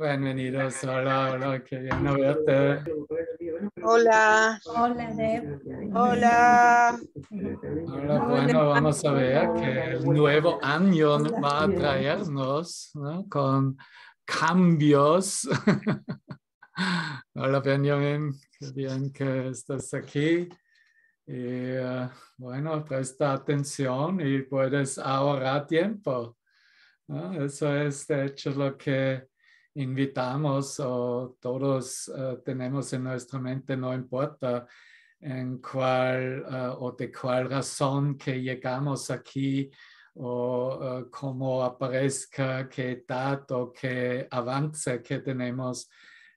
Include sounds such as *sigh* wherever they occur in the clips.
Bienvenidos, hola, hola, qué bien verte. Hola. Hola, Hola. bueno, vamos a ver que el nuevo año va a traernos con cambios. *laughs* hola, Benjamin, qué bien que estás aquí. Y eh, bueno, presta atención y puedes ahorrar tiempo. Eso es, de hecho, lo que invitamos o todos eh, tenemos en nuestra mente, no importa en cuál eh, o de cuál razón que llegamos aquí o eh, cómo aparezca, qué edad o qué avance que tenemos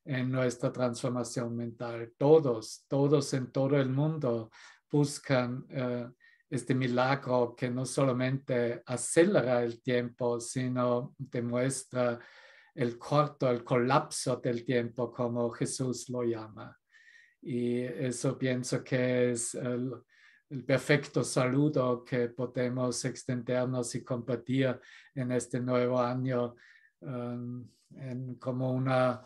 en nuestra transformación mental. Todos, todos en todo el mundo buscan este milagro que no solamente acelera el tiempo, sino demuestra el corto, el colapso del tiempo, como Jesús lo llama. Y eso pienso que es el, perfecto saludo que podemos extendernos y compartir en este nuevo año um, como una,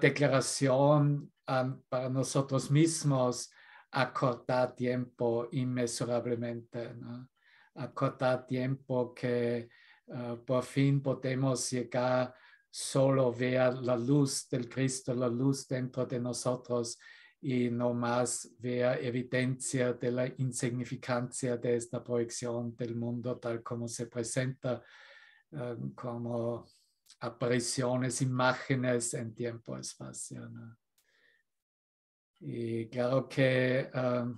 declaración um, para nosotros mismos acortar tiempo inmesurablemente, acortar tiempo que Ah, por fin podemos llegar solo ver la luz del Cristo, la luz dentro de nosotros y no más ver evidencia de la insignificancia de esta proyección del mundo tal como se presenta, ah, como apariciones, imágenes en tiempo-espacio. Y claro que ah,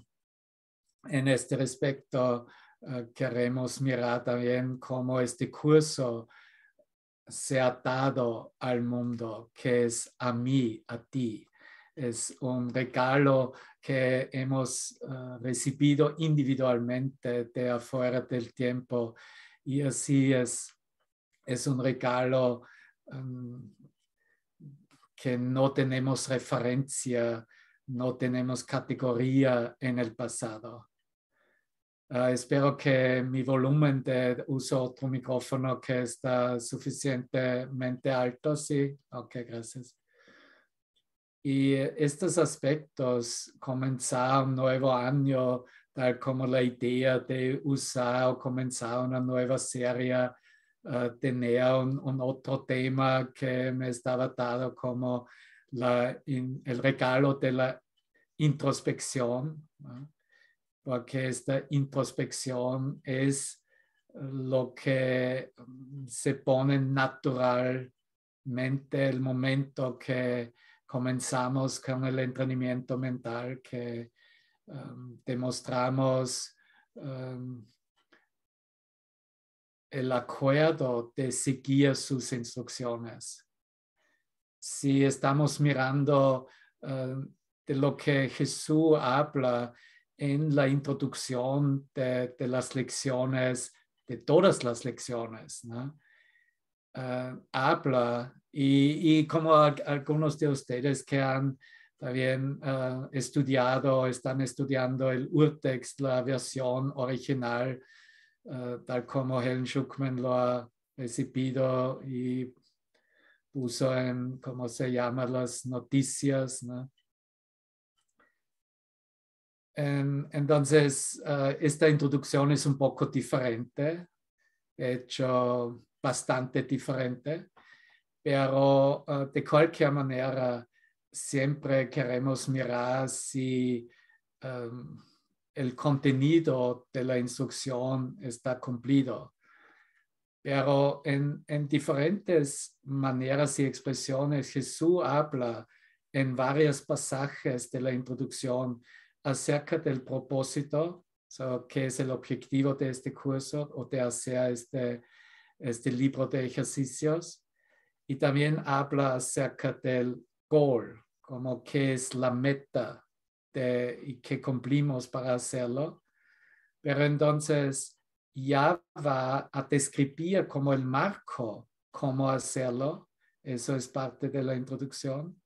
en este respecto, eh, queremos mirar también cómo este curso se ha dado al mundo, que es a mí, a ti. Es un regalo que hemos eh, recibido individualmente de afuera del tiempo y así es, un regalo em, que no tenemos referencia, no tenemos categoría en el pasado Ah, espero que mi volumen de uso otro micrófono que está suficientemente alto, sí. Ok, gracias. Y eh, estos aspectos, comenzar un nuevo año, tal como la idea de usar o comenzar una nueva serie, ah, tener un, otro tema que me estaba dado como el regalo de la introspección porque esta introspección es lo que mm, se pone naturalmente el momento que comenzamos con el entrenamiento mental, que demostramos um, um, el acuerdo de seguir sus instrucciones. Si estamos mirando um, de lo que Jesús habla, en la introducción de, las lecciones, de todas las lecciones, ¿no? Ah, habla y, como algunos de ustedes que han también ah, estudiado, están estudiando el urtext, la versión original, ah, tal como Helen Schuckman lo ha recibido y puso en, ¿cómo se llaman las noticias. ¿no? Em, entonces, eh, esta introducción es un poco diferente, hecho bastante diferente, pero eh, de cualquier manera siempre queremos mirar si em, el contenido de la instrucción está cumplido. Pero en diferentes maneras y expresiones, Jesús habla en varios pasajes de la introducción acerca del propósito, so, que es el objetivo de este curso o de hacer este, este libro de ejercicios. Y también habla acerca del goal, como que es la meta de, y que cumplimos para hacerlo. Pero entonces ya va a describir como el marco, cómo hacerlo. Eso es parte de la introducción.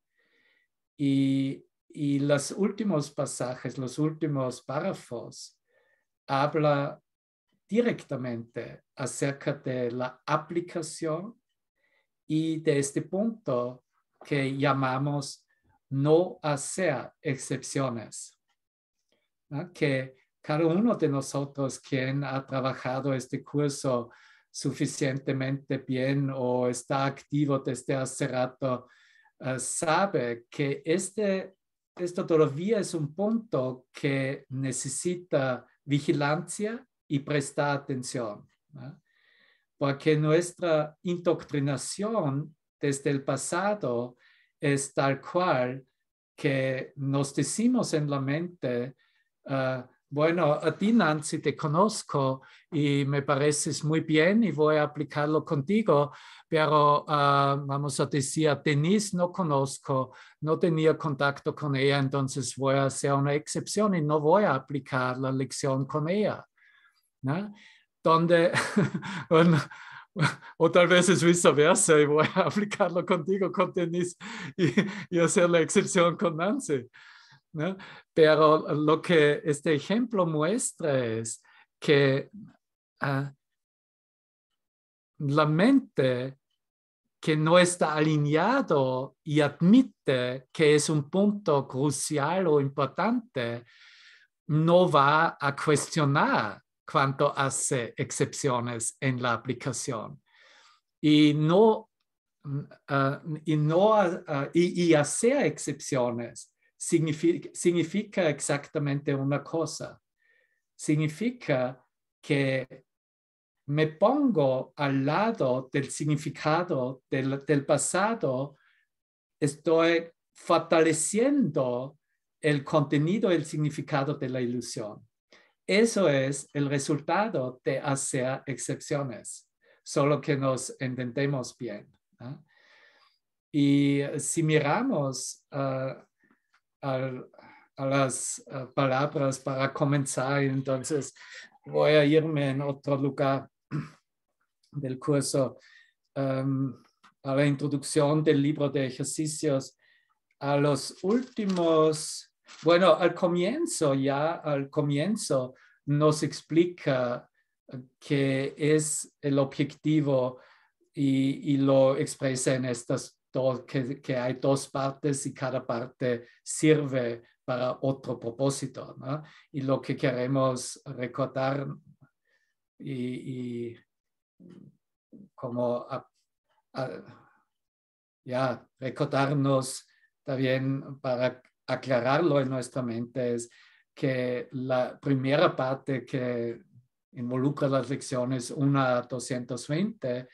Y y los últimos pasajes, los últimos párrafos, habla directamente acerca de la aplicación y de este punto que llamamos no hacer excepciones. Que cada uno de nosotros quien ha trabajado este curso suficientemente bien o está activo desde hace rato, eh, sabe que este esto todavía es un punto que necesita vigilancia y prestar atención, porque nuestra indoctrinación desde el pasado es tal cual que nos decimos en la mente, ah, bueno, a ti Nancy te conozco y me parece muy bien y voy a aplicarlo contigo, pero ah, vamos a decir, a Denise no conozco, no tenía contacto con ella, entonces voy a hacer una excepción y no voy a aplicar la lección con ella. Donde, o tal vez es viceversa y voy a *laughs* aplicarlo contigo, con Denise, y hacer la excepción con Nancy. Pero lo que este ejemplo muestra es que ah, la mente que no está alineado y admite que es un punto crucial o importante, no va a cuestionar cuánto hace excepciones en la aplicación. Y no, mm, ah, y, no ah, y hacer excepciones significa, exactamente una cosa. Significa que me pongo al lado del significado del, pasado, estoy fortaleciendo el contenido, el significado de la ilusión. Eso es el resultado de hacer excepciones, solo que nos entendemos bien. Y si miramos ah, a las palabras para comenzar, entonces voy a irme en otro lugar *clears throat* del curso em, a la introducción del libro de ejercicios, a los últimos, bueno, al comienzo, ya al comienzo nos explica qué es el objetivo y, y lo expresa en estas que, hay dos partes y cada parte sirve para otro propósito. Y lo que queremos recordar y, como ya recordarnos también para aclararlo en nuestra mente es que la primera parte que involucra las lecciones 1 a 220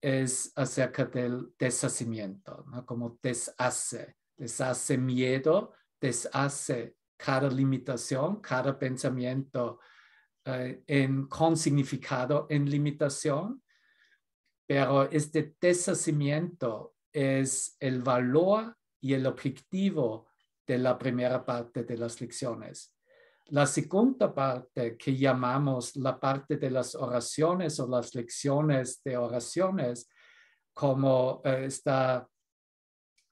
es acerca del deshacimiento, como deshace, deshace miedo, deshace cada limitación, cada pensamiento eh, en, con significado en limitación, pero este deshacimiento es el valor y el objetivo de la primera parte de las lecciones. La segunda parte que llamamos la parte de las oraciones o las lecciones de oraciones, como eh, está,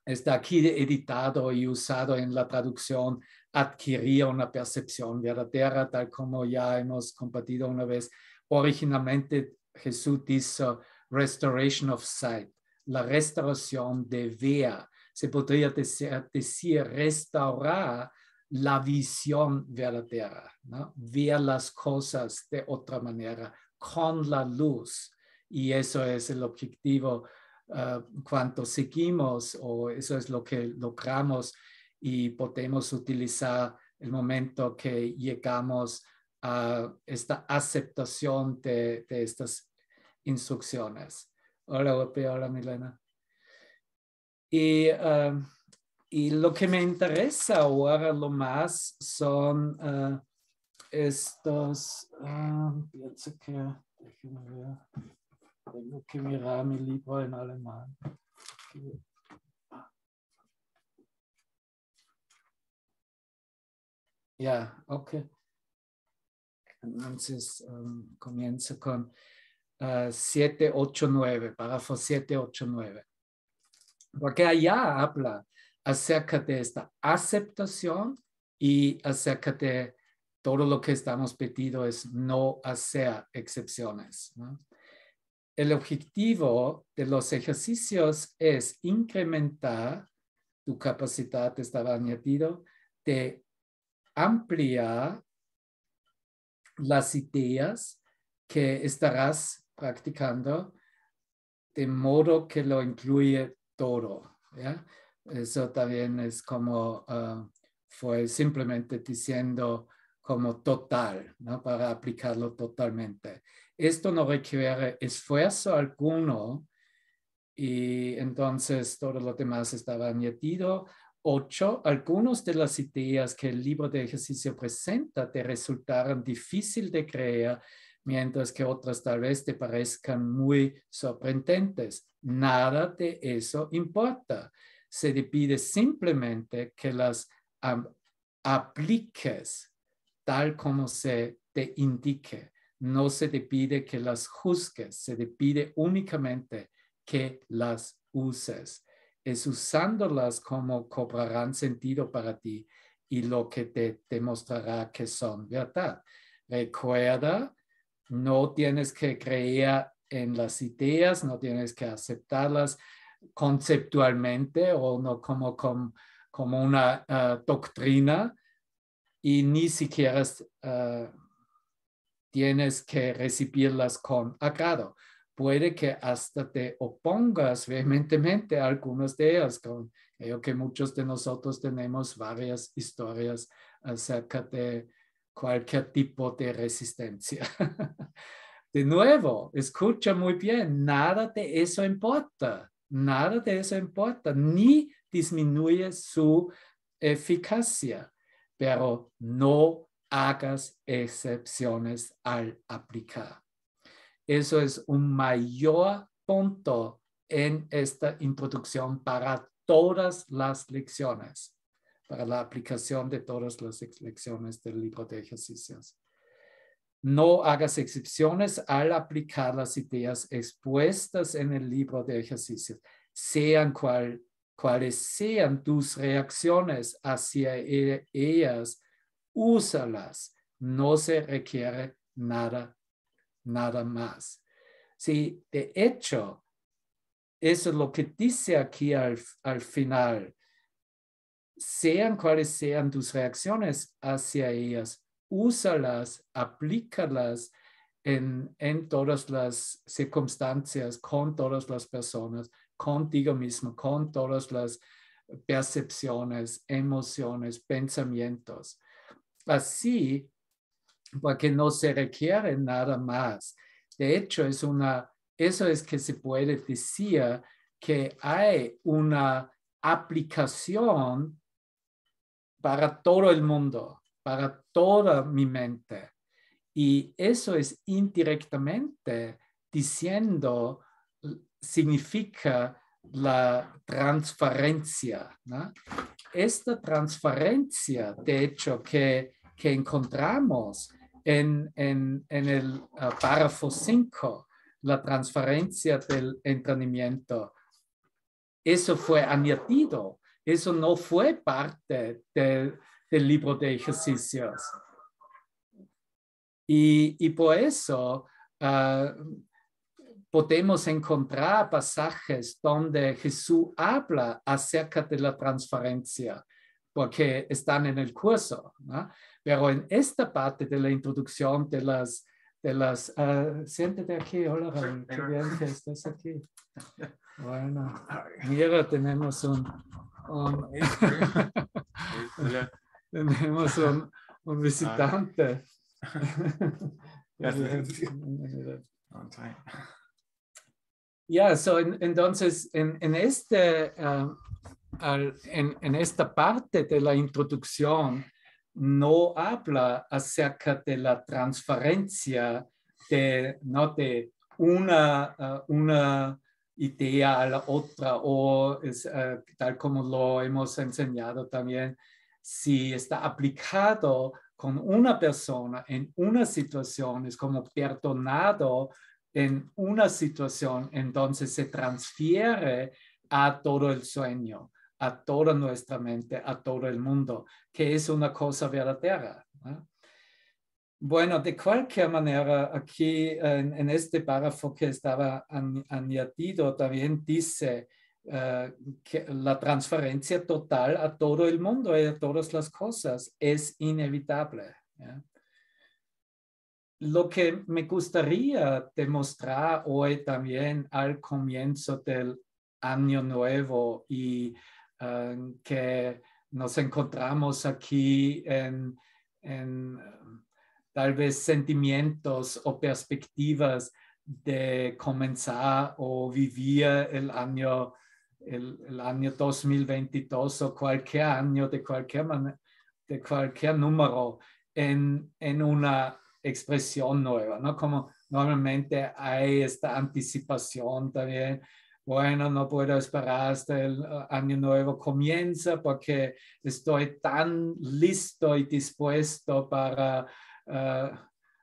está aquí editado y usado en la traducción, adquiría una percepción verdadera, tal como ya hemos compartido una vez. Originalmente Jesús dice restoration of sight, la restauración de vea. Se podría decir restaurar la visión verdadera, ¿no? ver las cosas de otra manera con la luz. Y eso es el objetivo eh, cuanto seguimos o eso es lo que logramos y podemos utilizar el momento que llegamos a esta aceptación de, estas instrucciones. Hola, hola, Milena. Y eh, y lo que me interesa ahora lo más son eh, estos, uh, pienso que, ver, tengo que mirar mi libro en alemán. Ya, ok. Entonces um, comienzo con 789, eh, párrafo 789. Porque allá habla acerca de esta aceptación y acerca de todo lo que estamos pedido es no hacer excepciones. El objetivo de los ejercicios es incrementar tu capacidad, estaba añadido, de ampliar las ideas que estarás practicando de modo que lo incluye todo. Eso también es como ah, fue simplemente diciendo como total, para aplicarlo totalmente. Esto no requiere esfuerzo alguno y entonces todo lo demás estaba añadido. Ocho, algunas de las ideas que el libro de ejercicio presenta te resultaron difícil de creer, mientras que otras tal vez te parezcan muy sorprendentes. Nada de eso importa se te pide simplemente que las apliques tal como se te indique. No se te pide que las juzgues, se te pide únicamente que las uses. Es usándolas como cobrarán sentido para ti y lo que te demostrará que son verdad. Recuerda, no tienes que creer en las ideas, no tienes que aceptarlas, conceptualmente o no como, como, una eh, doctrina y ni siquiera eh, tienes que recibirlas con agrado. Puede que hasta te opongas vehementemente a algunas de ellas. Creo que muchos de nosotros tenemos varias historias acerca de cualquier tipo de resistencia. *laughs* de nuevo, escucha muy bien, nada de eso importa Nada de eso importa, ni disminuye su eficacia, pero no hagas excepciones al aplicar. Eso es un mayor punto en esta introducción para todas las lecciones, para la aplicación de todas las lecciones del libro de ejercicios. No hagas excepciones al aplicar las ideas expuestas en el libro de ejercicios, sean cuales sean tus reacciones hacia e-, ellas, úsalas. No se requiere nada, nada más. Sí, de hecho, eso es lo que dice aquí al, al final. Sean cuales sean tus reacciones hacia ellas, úsalas, aplícalas en, todas las circunstancias, con todas las personas, contigo mismo, con todas las percepciones, emociones, pensamientos. Así, porque no se requiere nada más. De hecho, es eso es que se puede decir que hay una aplicación para todo el mundo para toda mi mente. Y eso es indirectamente diciendo, significa la transferencia. Esta transferencia, de hecho, que, encontramos en, el ah, párrafo 5, la transferencia del entrenamiento, eso fue añadido, eso no fue parte de, del libro de ejercicios. Y, por eso ah, podemos encontrar pasajes donde Jesús habla acerca de la transferencia, porque están en el curso. Pero en esta parte de la introducción de las... De las siente ah, siéntete aquí, hola, Raúl, bien que aquí. *laughs* Bueno, mira, tenemos un este, este, *laughs* tenemos un, visitante. Ah. *laughs* so entonces en, este, um, esta parte de la introducción no habla acerca de la transferencia de, ¿no? de una, uh, idea a la otra o uh, tal como lo hemos enseñado también si está aplicado con una persona en una situación, es como perdonado en una situación, entonces se transfiere a todo el sueño, a toda nuestra mente, a todo el mundo, que es una cosa verdadera. Bueno, de cualquier manera, aquí en, en este párrafo que estaba añadido también dice, eh, la transferencia total a todo el mundo y a todas las cosas es inevitable. Lo que me gustaría demostrar hoy también al comienzo del año nuevo y eh, que nos encontramos aquí en, en tal vez sentimientos o perspectivas de comenzar o vivir el año el, año 2022 o cualquier año de cualquier, de cualquier número en, una expresión nueva, ¿no? Como normalmente hay esta anticipación también. Bueno, no puedo esperar hasta el eh, año nuevo comienza porque estoy tan listo y dispuesto para, eh,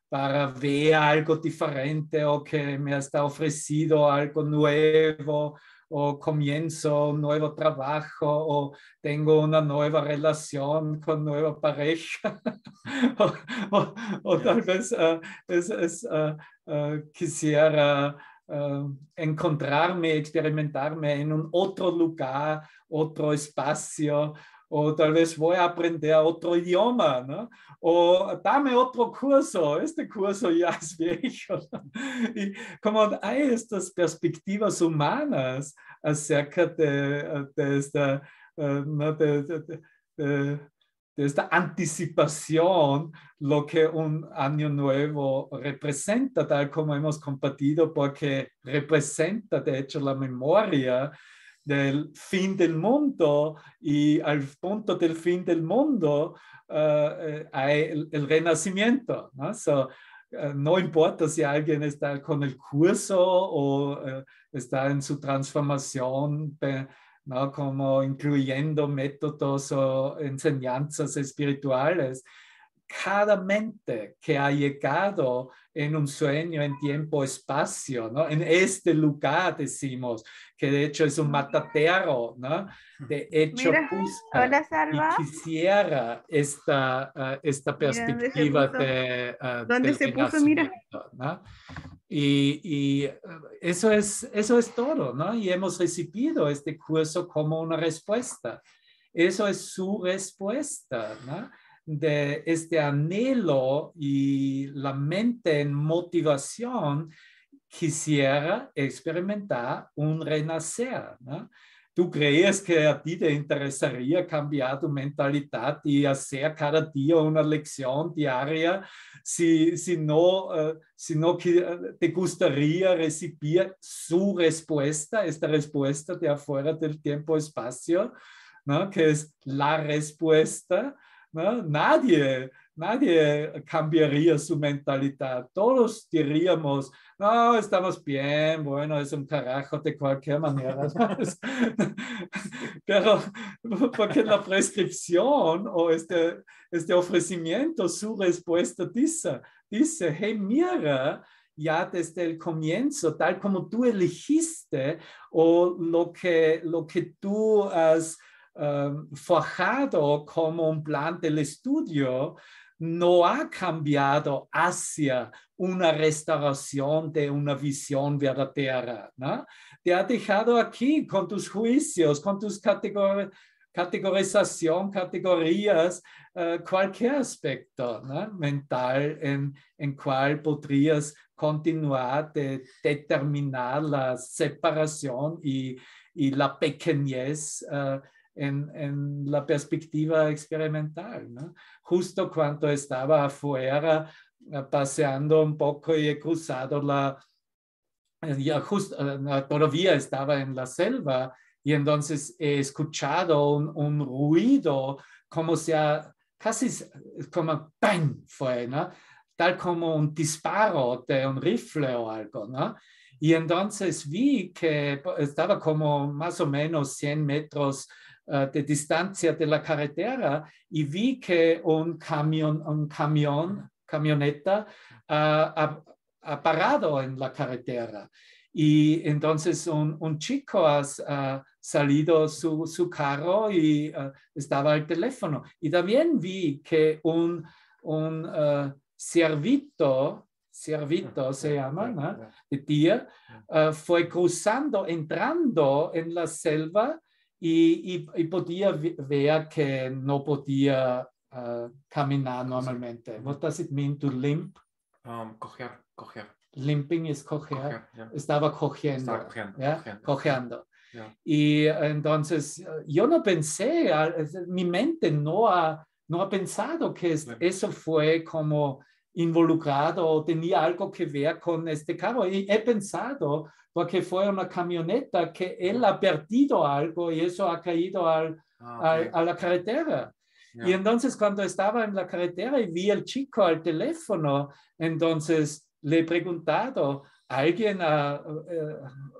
para ver algo diferente o que me está ofrecido algo nuevo o comienzo un nuevo trabajo o tengo una nueva relación con nueva pareja *laughs* o, tal vez eh, es, eh, eh, quisiera encontrarme, experimentarme en un otro lugar, otro espacio o tal vez voy a aprender otro idioma, ¿no? O dame otro curso, este curso ya *laughs* es viejo. como hay estas perspectivas humanas acerca de, esta, eh, de, de esta anticipación, lo que un año nuevo representa, tal como hemos compartido, porque representa de hecho la memoria del fin del mundo y al punto del fin del mundo eh, eh, hay el, renacimiento. ¿no? Eh, ¿no? importa si alguien está con el curso o está en su transformación, como incluyendo métodos o enseñanzas espirituales, cada mente que ha llegado en un sueño, en tiempo, espacio, ¿no? En este lugar decimos, que de hecho es un matatero, ¿no? De hecho, Mira, Y quisiera esta, perspectiva ah, de... ¿Dónde se puso? Y, eso, es, eso es todo, ¿no? Y hemos recibido este curso como una respuesta. Eso es su respuesta, ¿no? de este anhelo y la mente en motivación, quisiera experimentar un renacer. ¿Tú crees que a ti te interesaría cambiar tu mentalidad y hacer cada día una lección diaria si, no, si no eh, te gustaría recibir su respuesta, esta respuesta de afuera del tiempo-espacio, ¿no? que es la respuesta? Nadie, nadie cambiaría su mentalidad. Todos diríamos, no, estamos bien, bueno, es un carajo de cualquier manera. *laughs* Pero porque la prescripción o este, este ofrecimiento, su respuesta dice, dice, hey, mira, ya desde el comienzo, tal como tú elegiste o lo que, lo que tú has Em, forjado como un plan del estudio, no ha cambiado hacia una restauración de una visión verdadera. Te ha dejado aquí con tus juicios, con tus categorización, categorías, eh, cualquier aspecto mental en, el cual podrías continuar de determinar la separación y, la pequeñez. Eh, en, la perspectiva experimental. Justo cuando estaba afuera eh, paseando un poco y he cruzado la, eh, ya justo, todavía eh, estaba en la selva y entonces he escuchado un, ruido como si casi como ¡bang! fue, ¿no? tal como un disparo de un rifle o algo, ¿no? Y entonces vi que estaba como más o menos 100 metros Ah, de distancia de la carretera y vi que un camión, un camión, camioneta ah, ha, parado en la carretera. Y entonces un, chico ha, salido su, su carro y ah, estaba al teléfono. Y también vi que un, un servito, servito se llama, de tía, fue cruzando, entrando en la selva y, podía ver que no podía ah, caminar normalmente. What does limp? Um, coger, coger. Limping es coger. Estaba cogiendo. Estaba cogiendo. Y entonces yo no pensé, ah, mi mente no ha, no ha pensado que eso fue como involucrado o tenía algo que ver con este carro. Y he pensado, porque fue una camioneta, que él ha perdido algo y eso ha caído al, ah, a, la carretera. Y entonces cuando estaba en la carretera y vi al chico al teléfono, entonces le he preguntado, ¿alguien ha, eh,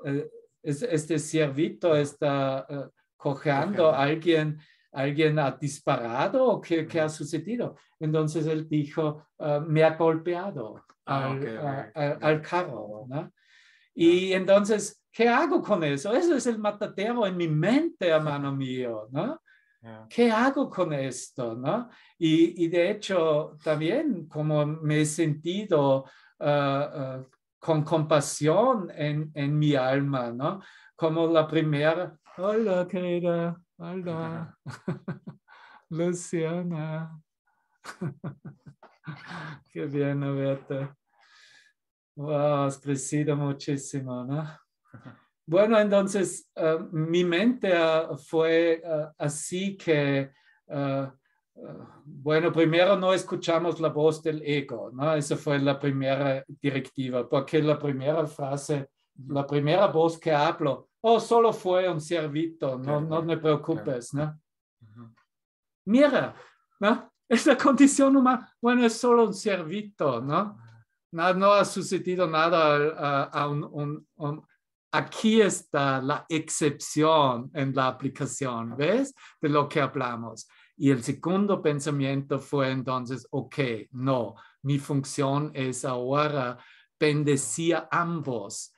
eh, este servito está eh, cojeando a ¿Alguien alguien ha disparado o qué, ha sucedido. Entonces él dijo, ah, me ha golpeado ah, al, carro. ¿no? Y entonces, ¿qué hago con eso? Eso es el matadero en mi mente, hermano mío. ¿no? ¿Qué hago con esto? ¿no? Y, de hecho, también como me he sentido ah, con compasión en, en, mi alma, ¿no? Como la primera, hola querida, *laughs* Luciana. *laughs* Qué bien verte. Wow, has crecido muchísimo, ¿no? Bueno, entonces eh, mi mente ah, fue ah, así que, ah, bueno, primero no escuchamos la voz del ego, ¿no? Esa fue la primera directiva, porque la primera frase la primera voz que hablo, oh, solo fue un servito, no, no me preocupes, ¿no? Mira, ¿no? Es la condición humana, bueno, es solo un servito. ¿no? No, ha sucedido nada a un, Aquí está la excepción en la aplicación, ¿ves? De lo que hablamos. Y el segundo pensamiento fue entonces, ok, no, mi función es ahora bendecir a ambos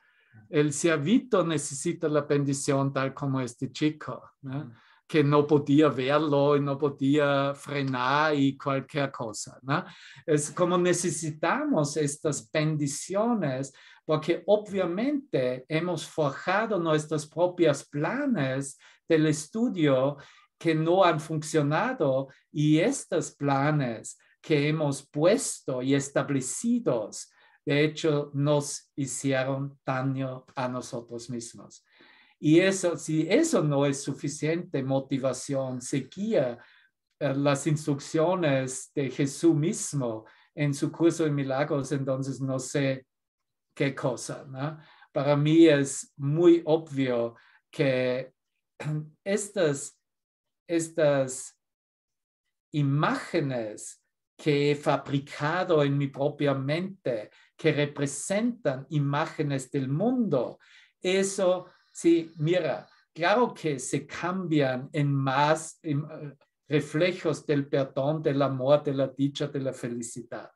el servito necesita la bendición tal como este chico, mm. que no podía verlo y no podía frenar y cualquier cosa. Es como necesitamos estas mm. bendiciones porque obviamente hemos forjado nuestros propios planes del estudio que no han funcionado y estos planes que hemos puesto y establecidos de hecho nos hicieron daño a nosotros mismos. Y eso, si eso no es suficiente motivación, seguía eh, las instrucciones de Jesús mismo en su curso de milagros, entonces no sé qué cosa. Para mí es muy obvio que *clears throat* estas, estas imágenes que he fabricado en mi propia mente, que representan imágenes del mundo. Eso, sí, mira, claro que se cambian en más eh, reflejos del perdón, del amor, de la dicha, de la felicidad.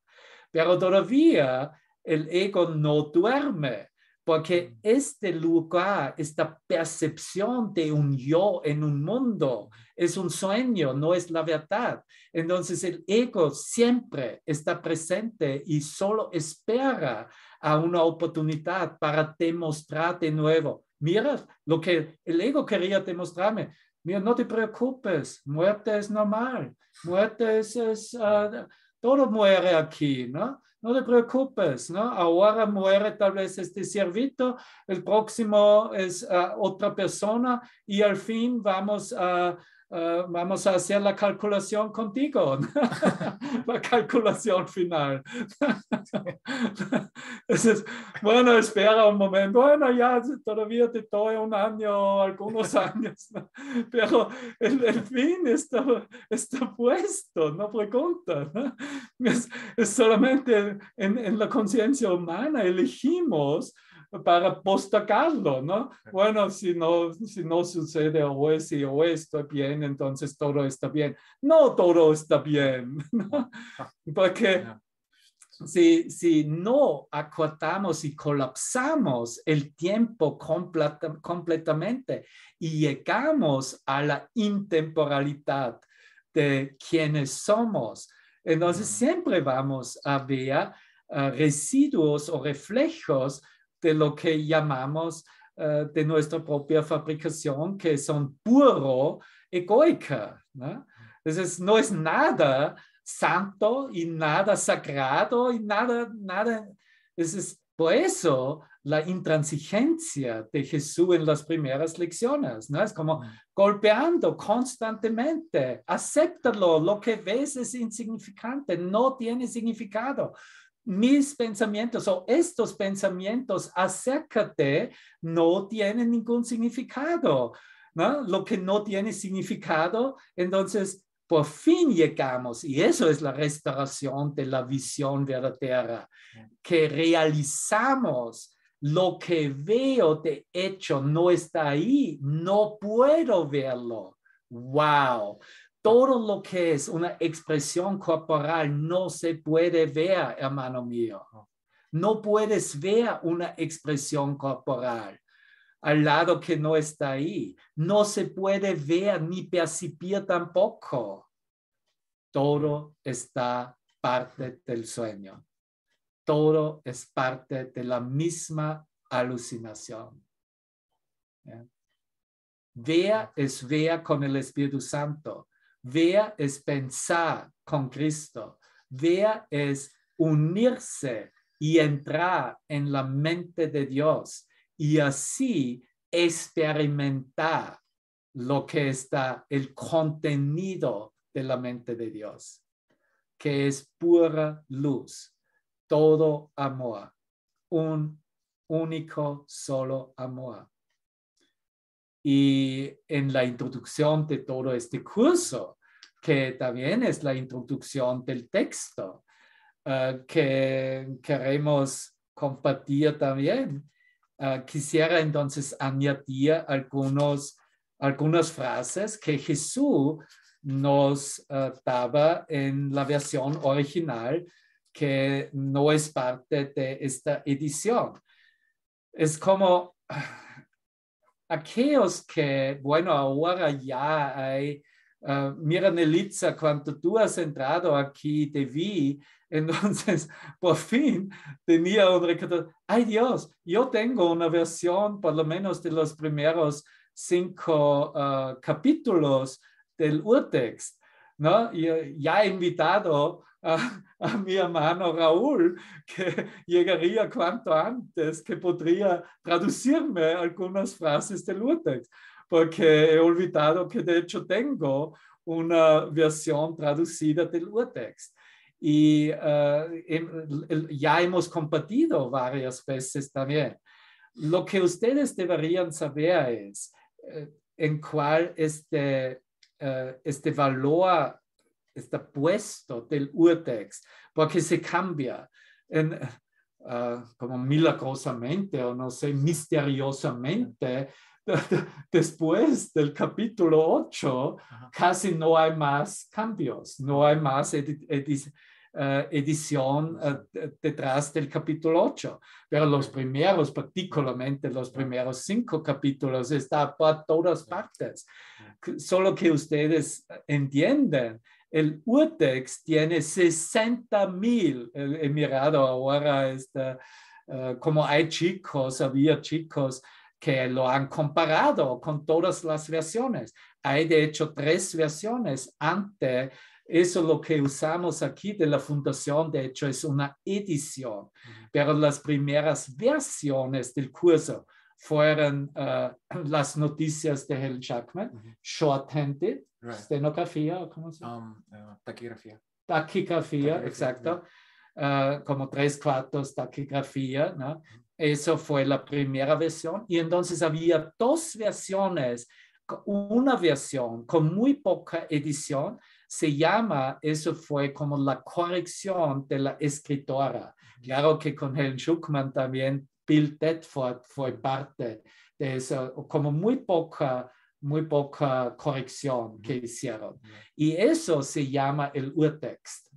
Pero todavía el ego no duerme porque este lugar, esta percepción de un yo en un mundo es un sueño, no es la verdad. Entonces el ego siempre está presente y solo espera a una oportunidad para demostrar de nuevo. Mira lo que el ego quería demostrarme. Mira, no te preocupes, muerte es normal, muerte es, ah, todo muere aquí, ¿no? no te preocupes, ¿no? Ahora muere tal vez este servito, el próximo es ah, otra persona y al fin vamos a... Eh, vamos a hacer la calculación contigo, *laughs* la calculación final. bueno, espera un momento, bueno, ya todavía te doy un año, algunos años, pero el, fin está, está puesto, no pregunta. Es, solamente en, en la conciencia humana elegimos para postergarlo, ¿no? Bueno, si no, si no sucede hoy, si hoy estoy bien, entonces todo está bien. No todo está bien, *laughs* ¿no? Porque si, no acortamos y colapsamos el tiempo completamente y llegamos a la intemporalidad de quienes somos, entonces siempre vamos a ver ah, residuos o reflejos de lo que llamamos eh, de nuestra propia fabricación, que son puro egoica. ¿no? no es nada santo y nada sagrado y nada, nada. es por eso la intransigencia de Jesús en las primeras lecciones, ¿no? Es como mm. golpeando constantemente, acéptalo, lo que ves es insignificante, no tiene significado mis pensamientos o estos pensamientos, acércate, no tienen ningún significado. ¿no? Lo que no tiene significado, entonces por fin llegamos, y eso es la restauración de la visión verdadera, que realizamos lo que veo de hecho no está ahí, no puedo verlo. Wow, todo lo que es una expresión corporal no se puede ver, hermano mío. No puedes ver una expresión corporal al lado que no está ahí. No se puede ver ni percibir tampoco. Todo está parte del sueño. Todo es parte de la misma alucinación. Vea es vea con el Espíritu Santo. Vea es pensar con Cristo. Vea es unirse y entrar en la mente de Dios y así experimentar lo que está el contenido de la mente de Dios, que es pura luz, todo amor, un único solo amor. Y en la introducción de todo este curso, que también es la introducción del texto, eh, que queremos compartir también. Eh, quisiera entonces añadir algunos, algunas frases que Jesús nos eh, daba en la versión original que no es parte de esta edición. Es como aquellos que, bueno, ahora ya hay, eh, mira Nelitza, cuando tú has entrado aquí, te vi, *laughs* entonces por fin tenía un recuerdo, ay Dios, yo tengo una versión por lo menos de los primeros cinco eh, capítulos del urtext ¿no? Eh, ya he invitado *laughs* a, mi hermano Raúl, que *laughs* llegaría cuanto antes, que podría traducirme algunas frases del Lutex, porque he olvidado que de hecho tengo una versión traducida del Urtext. Y eh, em, ya hemos compartido varias veces también. Lo que ustedes deberían saber es eh, en cuál este eh, este valor está puesto del urtext, porque se cambia eh, como milagrosamente o no sé, misteriosamente. *laughs* Después del capítulo 8, casi no hay más cambios, no hay más eh, edición eh, detrás del capítulo 8. Pero los primeros, particularmente los primeros cinco capítulos, está por todas partes. Solo que ustedes entienden el Urtex tiene 60.000 mil. He mirado ahora este, eh, como hay chicos, había chicos que lo han comparado con todas las versiones. Hay de hecho tres versiones antes eso lo que usamos aquí de la fundación, de hecho, es una edición, pero las primeras versiones del curso fueron ah, *clears throat* las noticias de Helen Jackman, short-handed, ¿cómo se um, eh, taquigrafía. taquigrafía. exacto. Ah, como tres cuartos taquigrafía, ¿no? Eso fue la primera versión. Y entonces había dos versiones. Una versión con muy poca edición, se llama, eso fue como la corrección de la escritora. Claro que con Helen Schuckman también Bill Tedford fue parte de eso, como muy poca, muy poca corrección que hicieron. Y eso se llama el urtext.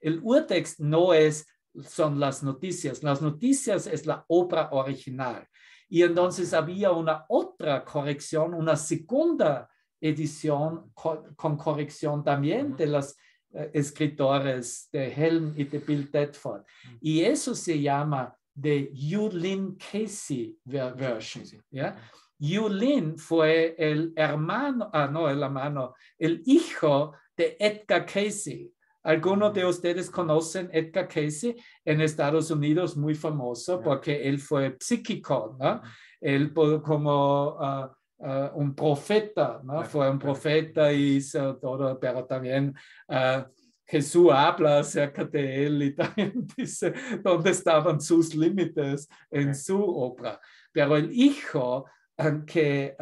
El urtext no es, son las noticias, las noticias es la obra original. Y entonces había una otra corrección, una segunda edición con corrección también de los eh, escritores de Helm y de Bill Tedford. Mm. Y eso se llama de Yulin Casey version. ¿ya? Yulin fue el hermano, ah, no, el hermano, el hijo de Edgar Casey. alguno de mm. ustedes conocen Edgar Casey en Estados Unidos, muy famoso porque él fue psíquico, ¿no? Él como ah, eh, un profeta, Fue un profeta y todo, pero también eh, Jesús habla acerca de él y *laughs* también dice dónde estaban sus límites en su obra. Pero el hijo eh, que,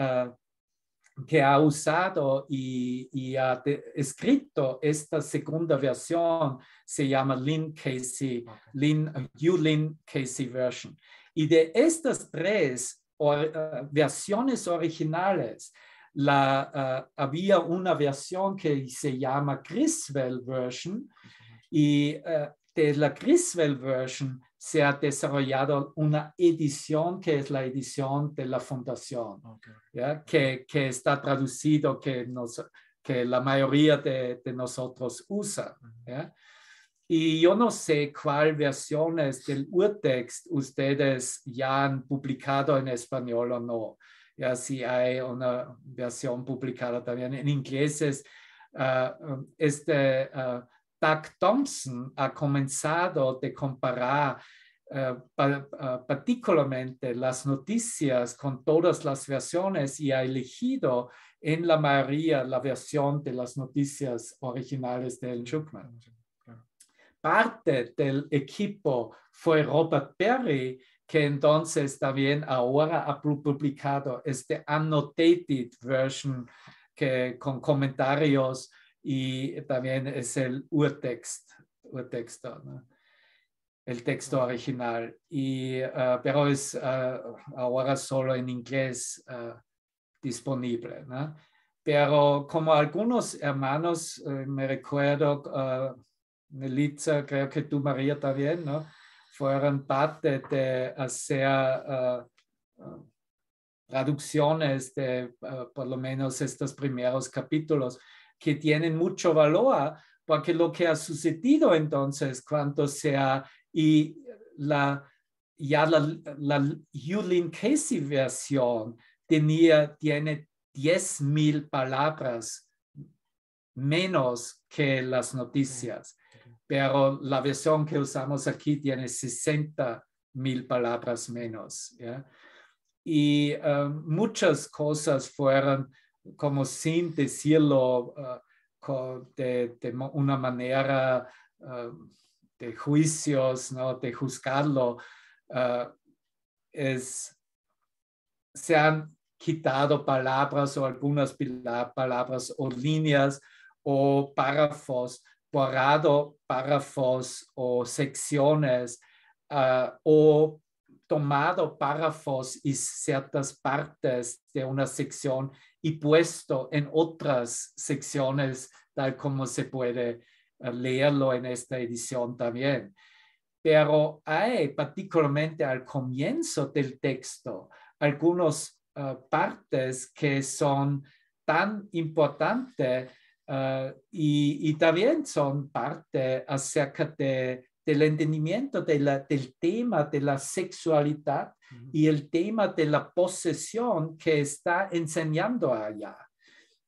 que ha usado y, ha escrito esta segunda versión se llama Lynn Casey, okay. Lynn, Casey Version. Y de estas tres, eh, eh, versiones originales. La, eh, había una versión que se llama Griswell Version y de la Griswell Version se ha desarrollado una edición que es la edición de la fundación, Que, está traducido, que, que la mayoría de, nosotros usa. Y yo no sé cuál versiones del urtext ustedes ya han publicado en español o no. Ya si hay una versión publicada también en inglés ah, um, este ah, Doug Thompson ha comenzado de comparar ah, particularmente las noticias con todas las versiones y ha elegido en la mayoría la versión de las noticias originales de Schuckmann parte del equipo fue Robert Perry, que entonces también ahora ha publicado este annotated version que con comentarios y también es el urtext, urtexto, el texto original. Y, eh, pero es eh, ahora solo en inglés eh, disponible. Pero como algunos hermanos, me recuerdo Melissa, creo que tú, María, también, ¿no? Fueron parte de hacer uh, uh, traducciones de uh, por lo menos estos primeros capítulos que tienen mucho valor porque lo que ha sucedido entonces cuando sea y la ya la, la Casey versión tenía, tiene 10.000 palabras menos que las noticias pero la versión que usamos aquí tiene 60 mil palabras menos. Y eh, muchas cosas fueron como sin decirlo eh, de, una manera eh, de juicios, ¿no? de juzgarlo, se han quitado palabras o algunas palabras o líneas o párrafos guardado párrafos o secciones eh, o tomado párrafos y ciertas partes de una sección y puesto en otras secciones, tal como se puede eh, leerlo en esta edición también. Pero hay, particularmente al comienzo del texto, algunas eh, partes que son tan importantes Ah, y, también son parte acerca del entendimiento del tema de la sexualidad y el tema de la posesión que está enseñando allá.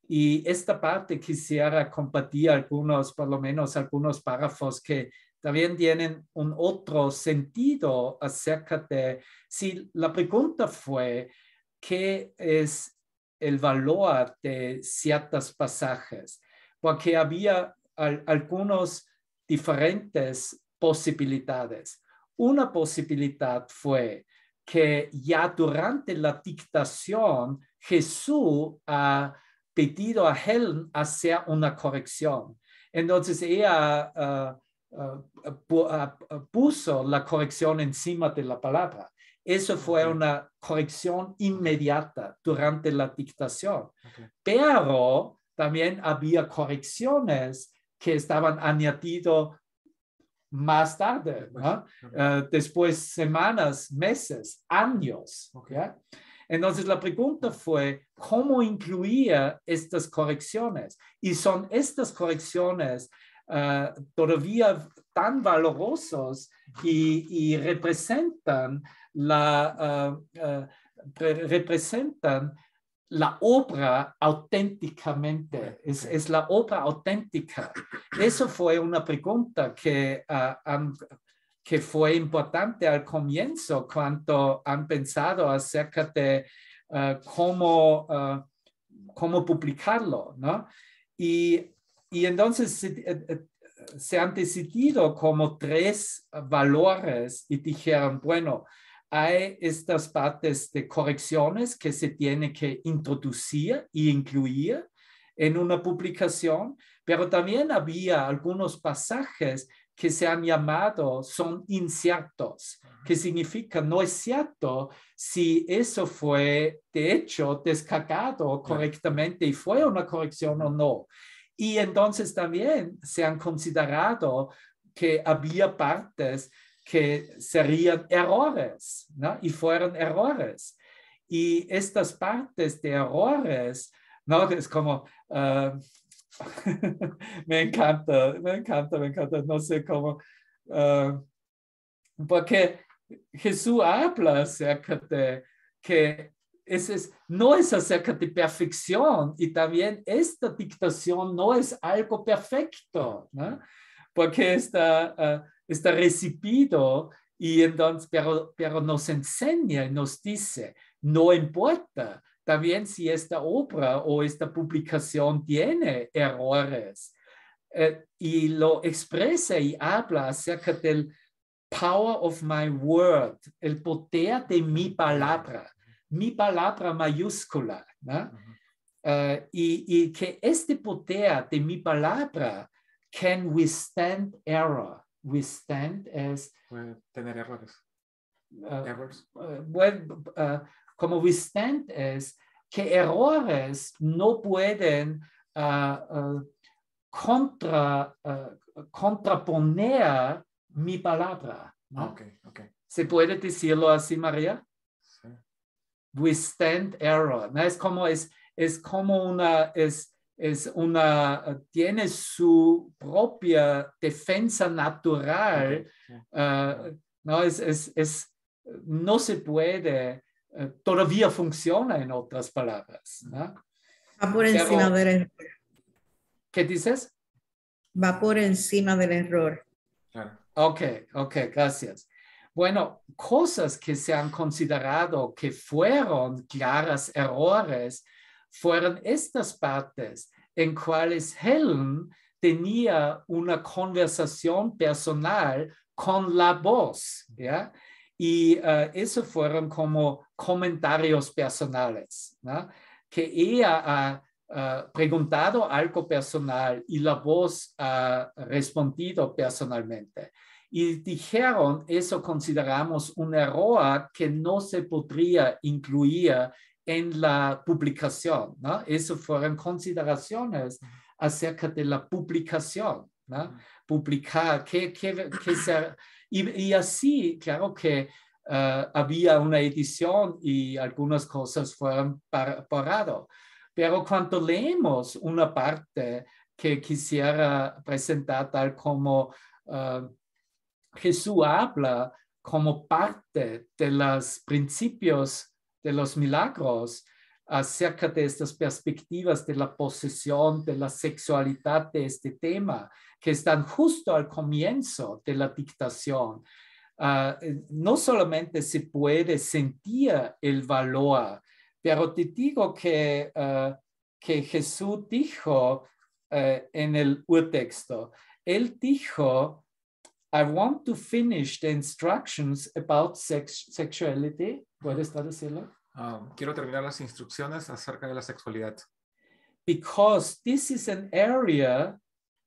Y esta parte quisiera compartir algunos, por lo menos algunos párrafos que también tienen un otro sentido acerca de si la pregunta fue qué es el valor de ciertos pasajes porque había algunos algunas diferentes posibilidades. Una posibilidad fue que ya durante la dictación Jesús ha pedido a Helen hacer una corrección. Entonces ella ah, ah, ah, puso la corrección encima de la palabra. Eso fue una corrección inmediata durante la dictación. Pero también había correcciones que estaban añadidas más tarde, después pues, de eh, después semanas, meses, años. Entonces la pregunta fue, ¿cómo incluía estas correcciones? Y son estas correcciones eh, todavía tan valorosas y, representan, la, eh, representan la obra auténticamente, es, la obra auténtica. Eso fue una pregunta que, ah, que fue importante al comienzo cuando han pensado acerca de ah, ah, cómo, publicarlo, ¿no? Y, entonces eh, eh, se, han decidido como tres valores y dijeron, bueno, hay estas partes de correcciones que se tiene que introducir e incluir en una publicación, pero también había algunos pasajes que se han llamado son inciertos, que significa no es cierto si eso fue de hecho descargado correctamente y fue una corrección o no. Y entonces también se han considerado que había partes que serían errores, ¿no? Y fueron errores. Y estas partes de errores, ¿no? Es como, ah, *laughs* me encanta, me encanta, me encanta, no sé cómo, ah, porque Jesús habla acerca de que es, es, no es acerca de perfección y también esta dictación no es algo perfecto, ¿no? porque esta... Ah, está recibido y entonces, pero, pero nos enseña y nos dice, no importa también si esta obra o esta publicación tiene errores. Eh, y lo expresa y habla acerca del power of my word, el poder de mi palabra, mi palabra mayúscula. Eh, y, y, que este poder de mi palabra can withstand error withstand es... Tener errores. Eh, errors. Eh, bueno, uh, como es que errores no pueden contra, contraponer mi palabra. Okay, okay. ¿Se puede decirlo así, María? We stand error. ¿no? Es como, es, es como una... Es, es una, tiene su propia defensa natural, eh, no, es, no se puede, eh, todavía funciona en otras palabras. ¿no? Va por encima del error. ¿Qué dices? Va por encima del error. Ok, ok, gracias. Bueno, cosas que se han considerado que fueron claras errores, fueron estas partes en cuales Helen tenía una conversación personal con la voz, Y eh, eso fueron como comentarios personales, que ella ha eh, preguntado algo personal y la voz ha respondido personalmente. Y dijeron, eso consideramos un error que no se podría incluir en la publicación. ¿no? Eso fueron consideraciones acerca de la publicación. ¿no? Publicar, ¿qué se y, así, claro que eh, había una edición y algunas cosas fueron parado. Pero cuando leemos una parte que quisiera presentar tal como eh, Jesús habla como parte de los principios de los milagros acerca de estas perspectivas de la posesión, de la sexualidad de este tema, que están justo al comienzo de la dictación. Ah, eh, no solamente se puede sentir el valor, pero te digo que, ah, que Jesús dijo ah, en el urtexto, él dijo, I want to finish the instructions about sexuality. ¿Puedes traducirlo? Ah, quiero terminar las instrucciones acerca de la sexualidad. Because this is an area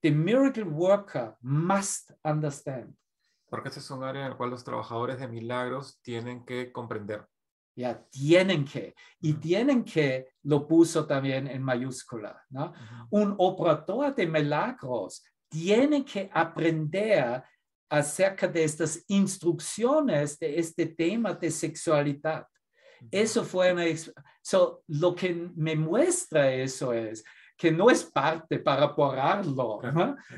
the miracle worker must understand. Porque este es un área en la cual los trabajadores de milagros tienen que comprender. Ya, tienen que. Y tienen que lo puso también en mayúscula. Un operador de milagros tiene que aprender acerca de estas instrucciones de este tema de sexualidad. Eso fue una... lo que me muestra eso es que no es parte para borrarlo,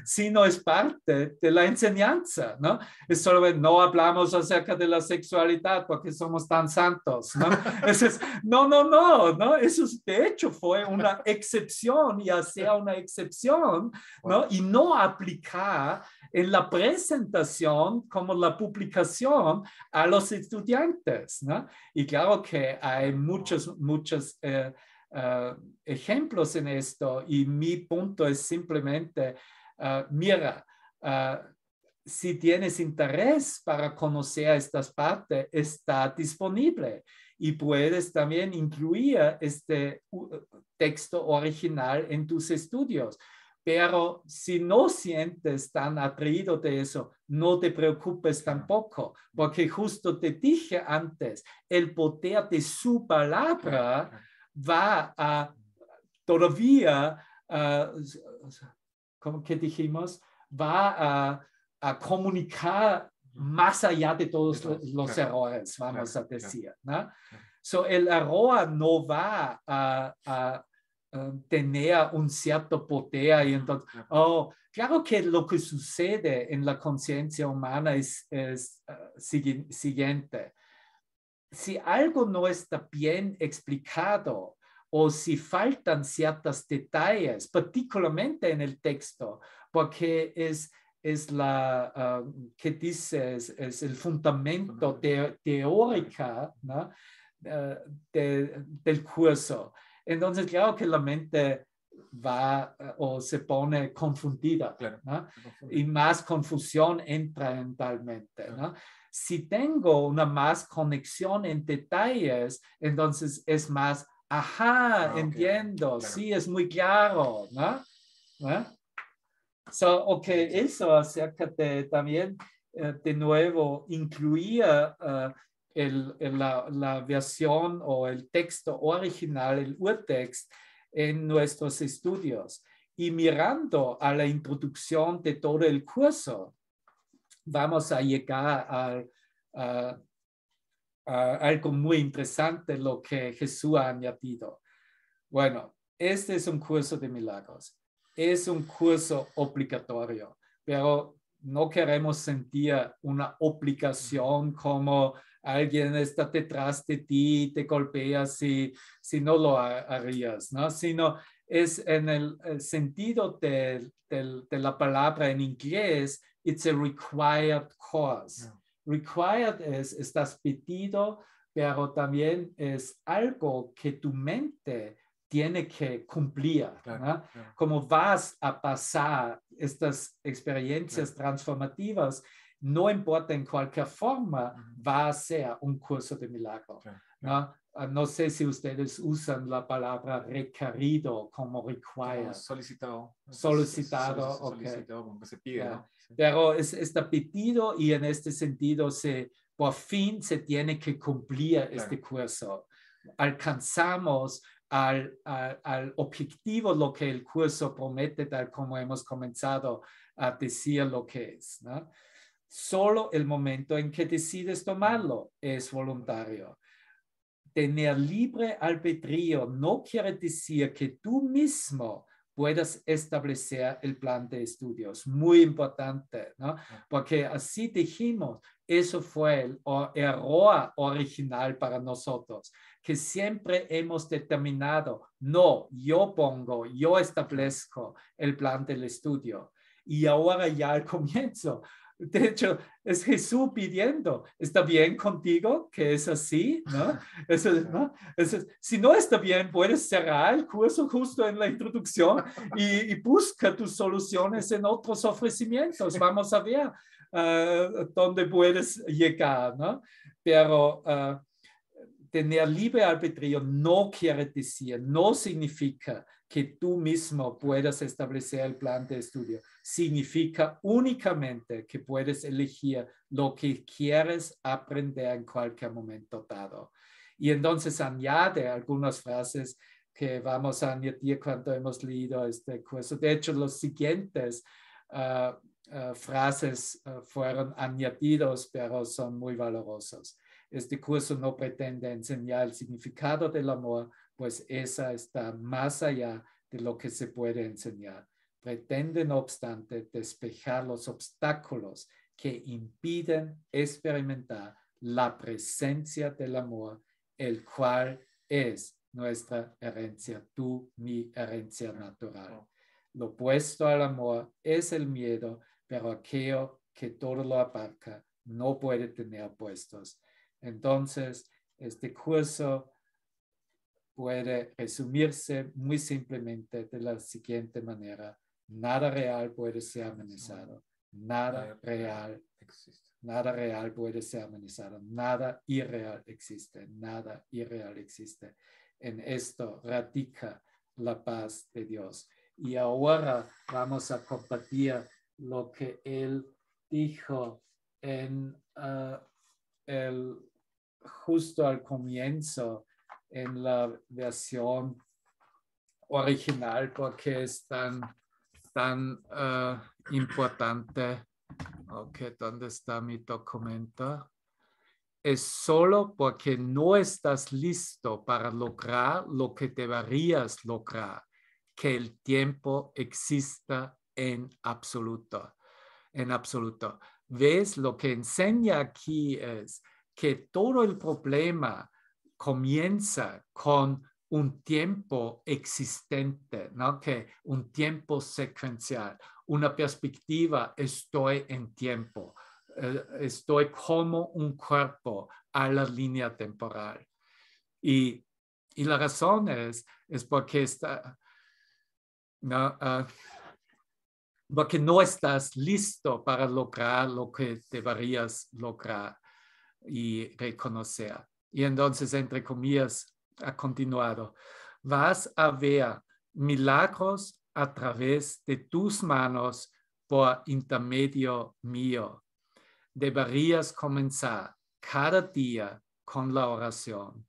sino es parte de la enseñanza, ¿no? Es solo no hablamos acerca de la sexualidad porque somos tan santos, ¿no? *laughs* no, no, no, ¿no? Eso de hecho fue una excepción y hacía una excepción, ¿no? Y no aplicar en la presentación como la publicación a los estudiantes, ¿no? Y claro que hay muchas, muchas... Eh, eh, ejemplos en esto y mi punto es simplemente, eh, mira, eh, si tienes interés para conocer estas partes, está disponible y puedes también incluir este texto original en tus estudios. Pero si no sientes tan atraído de eso, no te preocupes tampoco, porque justo te dije antes, el poder de su palabra va a todavía, como que dijimos, va a, comunicar más allá de todos los, errores, vamos a decir. ¿no? el error no va a, tener un cierto poder. Y entonces, oh, claro que lo que sucede en la conciencia humana es, es eh, siguiente si algo no está bien explicado o si faltan ciertos detalles, particularmente en el texto, porque es, es la um, que dice, es, el fundamento teórico teórica eh, del curso. Entonces, claro que la mente va eh, o se pone confundida y más confusión entra mentalmente. ¿no? Si tengo una más conexión en detalles, entonces es más, ajá, ah, entiendo, sí, es muy claro, ¿no? ¿Eh? So, ok, eso acerca de también, eh, de nuevo, incluía eh, la, la, versión o el texto original, el urtext, en nuestros estudios y mirando a la introducción de todo el curso, vamos a llegar a, algo muy interesante, lo que Jesús ha añadido. Bueno, este es un curso de milagros, es un curso obligatorio, pero no queremos sentir una obligación como alguien está detrás de ti, te golpea si, no lo harías, ¿no? Sino es en el, sentido de, la palabra en inglés, it's a required course. Required es, estás pedido, pero también es algo que tu mente tiene que cumplir. Como vas a pasar estas experiencias transformativas, no importa en cualquier forma, va a ser un curso de milagro. Ah, no sé si ustedes usan la palabra requerido como required. solicitado. Solicitado, Pero es, está pedido y en este sentido se, por fin se tiene que cumplir este curso. Alcanzamos al, objetivo lo que el curso promete, tal como hemos comenzado a decir lo que es. Solo el momento en que decides tomarlo es voluntario tener libre albedrío no quiere decir que tú mismo puedas establecer el plan de estudios. Muy importante, ¿no? Porque así dijimos, eso fue el error original para nosotros, que siempre hemos determinado, no, yo pongo, yo establezco el plan del estudio. Y ahora ya al comienzo de hecho, es Jesús pidiendo, ¿está bien contigo que es así? ¿No? *laughs* si no está bien, puedes cerrar el curso justo en la introducción y, busca tus soluciones en otros ofrecimientos. Vamos a ver ah, dónde puedes llegar, ¿no? Pero ah, tener libre albedrío no quiere decir, no significa que tú mismo puedas establecer el plan de estudio. Significa únicamente que puedes elegir lo que quieres aprender en cualquier momento dado. Y entonces añade algunas frases que vamos a añadir cuando hemos leído este curso. De hecho, los siguientes ah, ah, frases ah, fueron añadidos, pero son muy valorosos este curso no pretende enseñar el significado del amor, pues esa está más allá de lo que se puede enseñar. Pretende, no obstante, despejar los obstáculos que impiden experimentar la presencia del amor, el cual es nuestra herencia, tú, mi herencia natural. Lo opuesto al amor es el miedo, pero aquello que todo lo abarca no puede tener opuestos. Entonces, este curso puede resumirse muy simplemente de la siguiente manera. Nada real puede ser amenazado. Nada real existe. Nada real puede ser amenizado. Nada irreal existe. Nada irreal existe. En esto radica la paz de Dios. Y ahora vamos a compartir lo que él dijo en ah, el justo al comienzo en la versión original porque es tan, eh, importante. Ok, ¿dónde está mi documento? Es solo porque no estás listo para lograr lo que deberías lograr, que el tiempo exista en absoluto. En absoluto. ¿Ves? Lo que enseña aquí es, que todo el problema comienza con un tiempo existente, ¿no? que un tiempo secuencial, una perspectiva, estoy en tiempo, eh, estoy como un cuerpo a la línea temporal. Y, la razón es, es porque, ah, porque no estás listo para lograr lo que deberías lograr y reconocer. Y entonces, entre comillas, ha continuado, vas a ver milagros a través de tus manos por intermedio mío. Deberías comenzar cada día con la oración.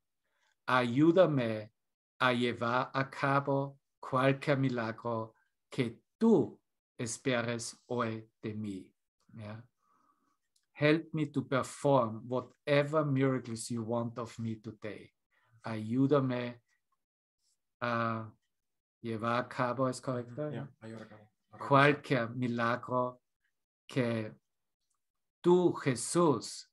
Ayúdame a llevar a cabo cualquier milagro que tú esperes hoy de mí. Help me to perform whatever miracles you want of me today. Ayúdame a llevar a cabo, ¿es correcto? Yeah, Cualquier milagro que tú, Jesús,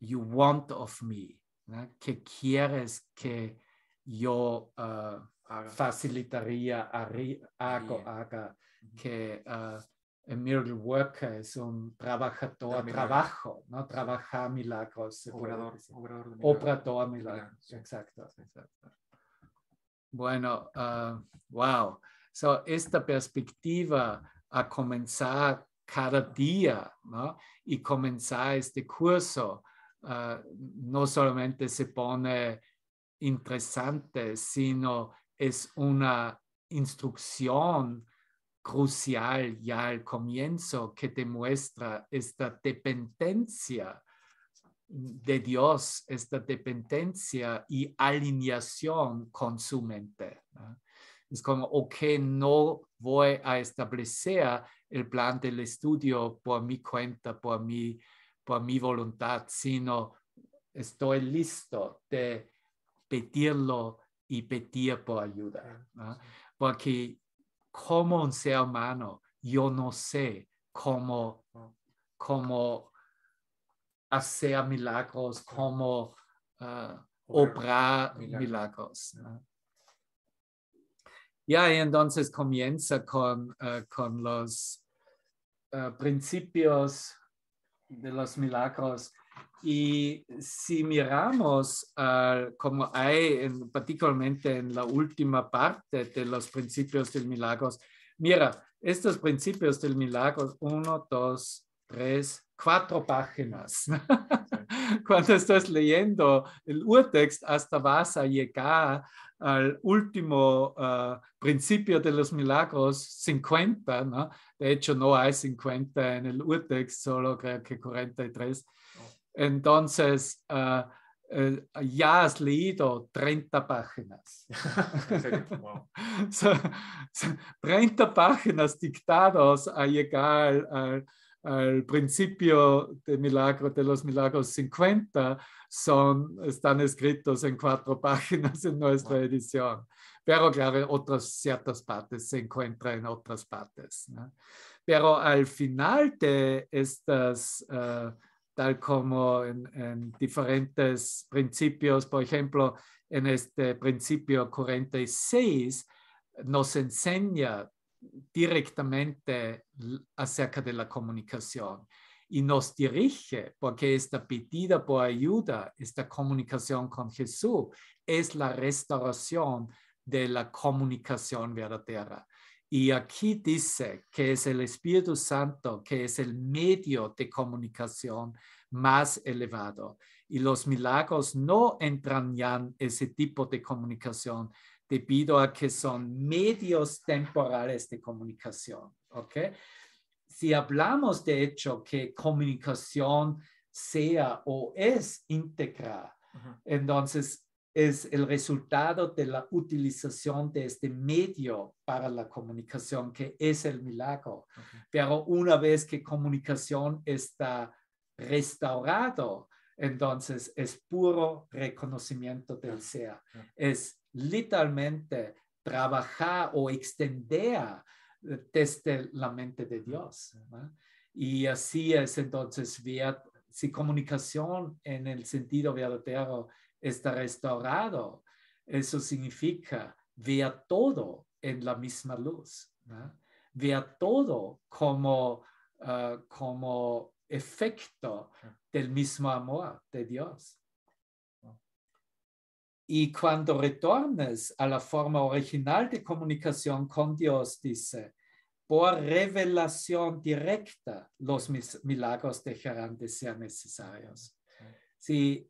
you want of me, ¿no? que quieres que yo ah, facilitaría, haría, haga, que uh, Miracle Worker es un trabajador, trabajo, ¿no? Trabaja milagros. operador obrador milagros. exacto. exacto. Bueno, ah, wow. So, esta perspectiva a comenzar cada día y comenzar este curso ah, no solamente se pone interesante, sino es una instrucción crucial ya al comienzo que demuestra esta dependencia de Dios, esta dependencia y alineación con su mente. Es como, ok, no voy a establecer el plan del estudio por mi cuenta, por mi, por mi voluntad, sino estoy listo de pedirlo y pedir por ayuda. Porque como un ser humano, yo no sé cómo, cómo hacer milagros, cómo uh, operar obrar milagros. Ya, entonces comienza con, uh, los uh, principios de los milagros y si miramos ah, como hay, particularmente en la última parte de los principios del milagros, mira, estos principios del milagro, uno, dos, tres, cuatro páginas. *laughs* Cuando estás leyendo el urtext, hasta vas a llegar al último ah, principio de los milagros, 50, ¿no? De hecho, no hay 50 en el urtext, solo creo que 43. Entonces, ah, eh, ya has leído 30 páginas. 30 *laughs* *laughs* páginas dictados a llegar al, principio de, milagro, de los milagros 50 son, están escritos en cuatro páginas en nuestra edición. Pero claro, otras ciertas partes se encuentran en otras partes. Pero al final de estas... Ah, tal como en, diferentes principios, por ejemplo, en este principio 46 nos enseña directamente acerca de la comunicación y nos dirige porque esta pedida por ayuda, esta comunicación con Jesús es la restauración de la comunicación verdadera. Y aquí dice que es el Espíritu Santo que es el medio de comunicación más elevado. Y los milagros no entran en ese tipo de comunicación debido a que son medios temporales de comunicación. ¿ok? Si hablamos de hecho que comunicación sea o es íntegra, entonces es el resultado de la utilización de este medio para la comunicación, que es el milagro. Pero una vez que comunicación está restaurado, entonces es puro reconocimiento del ser. Es literalmente trabajar o extender eh, desde la mente de Dios. Y así es entonces si comunicación en el sentido verdadero está restaurado. Eso significa ver todo en la misma luz, vea ver todo como, ah, como efecto del mismo amor de Dios. Y cuando retornes a la forma original de comunicación con Dios, dice, por revelación directa los milagros dejarán de ser necesarios. Si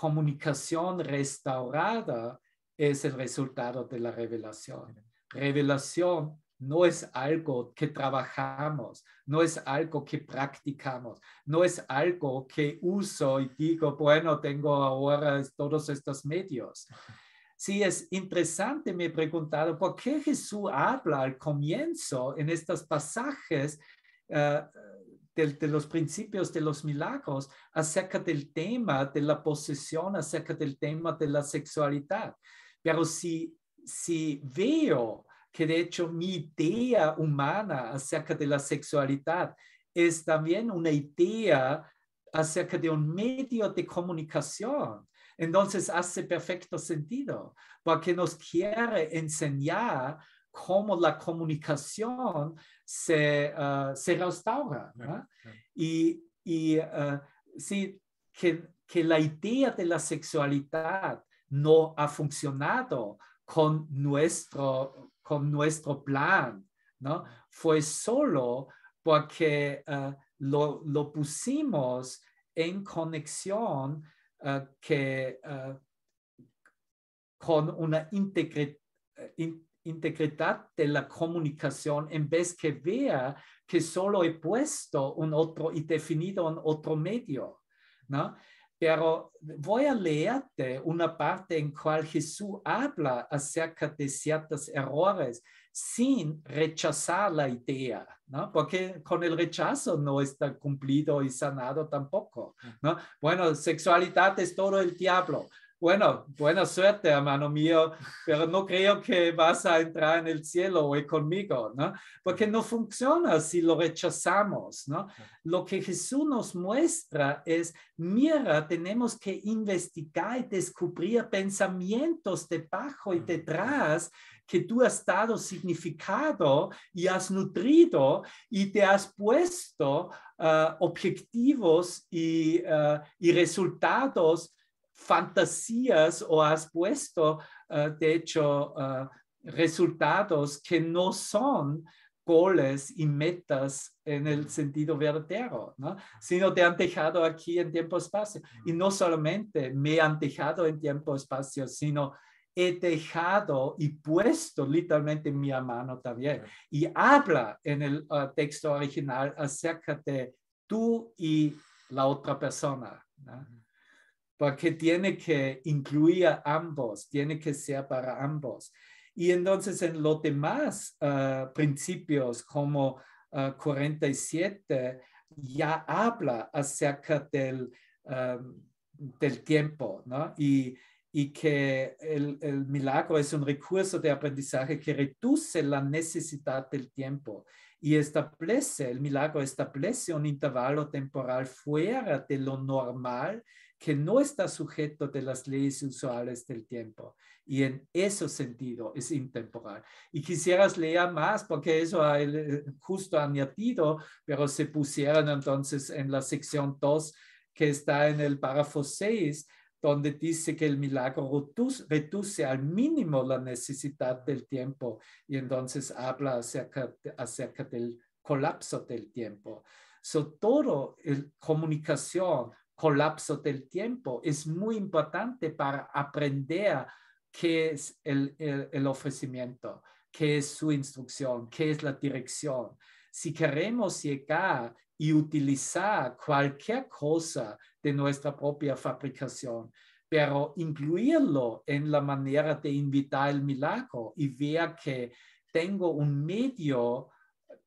comunicación restaurada es el resultado de la revelación. Revelación no es algo que trabajamos, no es algo que practicamos, no es algo que uso y digo, bueno, tengo ahora todos estos medios. Sí, es interesante, me he preguntado, ¿por qué Jesús habla al comienzo en estos pasajes eh, de, los principios de los milagros acerca del tema de la posesión, acerca del tema de la sexualidad. Pero si, si veo que de hecho mi idea humana acerca de la sexualidad es también una idea acerca de un medio de comunicación, entonces hace perfecto sentido, porque nos quiere enseñar cómo la comunicación se, ah, restaura. Y, ah, sí, que, la idea de la sexualidad no ha funcionado con nuestro, con nuestro plan, ¿no? Fue solo porque ah, lo, pusimos en conexión que, con una integridad eh, integridad de la comunicación en vez que vea que solo he puesto un otro y definido un otro medio, ¿no? Pero voy a leerte una parte en cual Jesús habla acerca de ciertos errores sin rechazar la idea, ¿no? Porque con el rechazo no está cumplido y sanado tampoco, mm. ¿no? Bueno, sexualidad es todo el diablo, bueno, buena suerte, hermano mío, pero no creo que vas a entrar en el cielo hoy conmigo, ¿no? Porque no funciona si lo rechazamos, ¿no? Lo que Jesús nos muestra es, mira, tenemos que investigar y descubrir pensamientos debajo y detrás que tú has dado significado y has nutrido y te has puesto ah, objetivos y ah, resultados fantasías o has puesto, eh, de hecho, eh, resultados que no son goles y metas en el sentido verdadero, sino te han dejado aquí en tiempo-espacio. Y no solamente me han dejado en tiempo-espacio, sino he dejado y puesto literalmente mi mano también. Y habla en el eh, texto original acerca de tú y la otra persona porque tiene que incluir a ambos, tiene que ser para ambos. Y entonces en los demás ah, principios como 47 ah, ya habla acerca del, ah, tiempo, ¿no? Y, que el, el, milagro es un recurso de aprendizaje que reduce la necesidad del tiempo y establece, el milagro establece un intervalo temporal fuera de lo normal que no está sujeto de las leyes usuales del tiempo y en ese sentido es intemporal. Y quisieras leer más porque eso ah, eh, justo añadido, pero se pusieron entonces en la sección 2 que está en el párrafo 6, donde dice que el milagro reduce al mínimo la necesidad del tiempo y entonces habla acerca, acerca del colapso del tiempo. So, todo el comunicación colapso del tiempo. Es muy importante para aprender qué es el, ofrecimiento, qué es su instrucción, qué es la dirección. Si queremos llegar y utilizar cualquier cosa de nuestra propia fabricación, pero incluirlo en la manera de invitar el milagro y ver que tengo un medio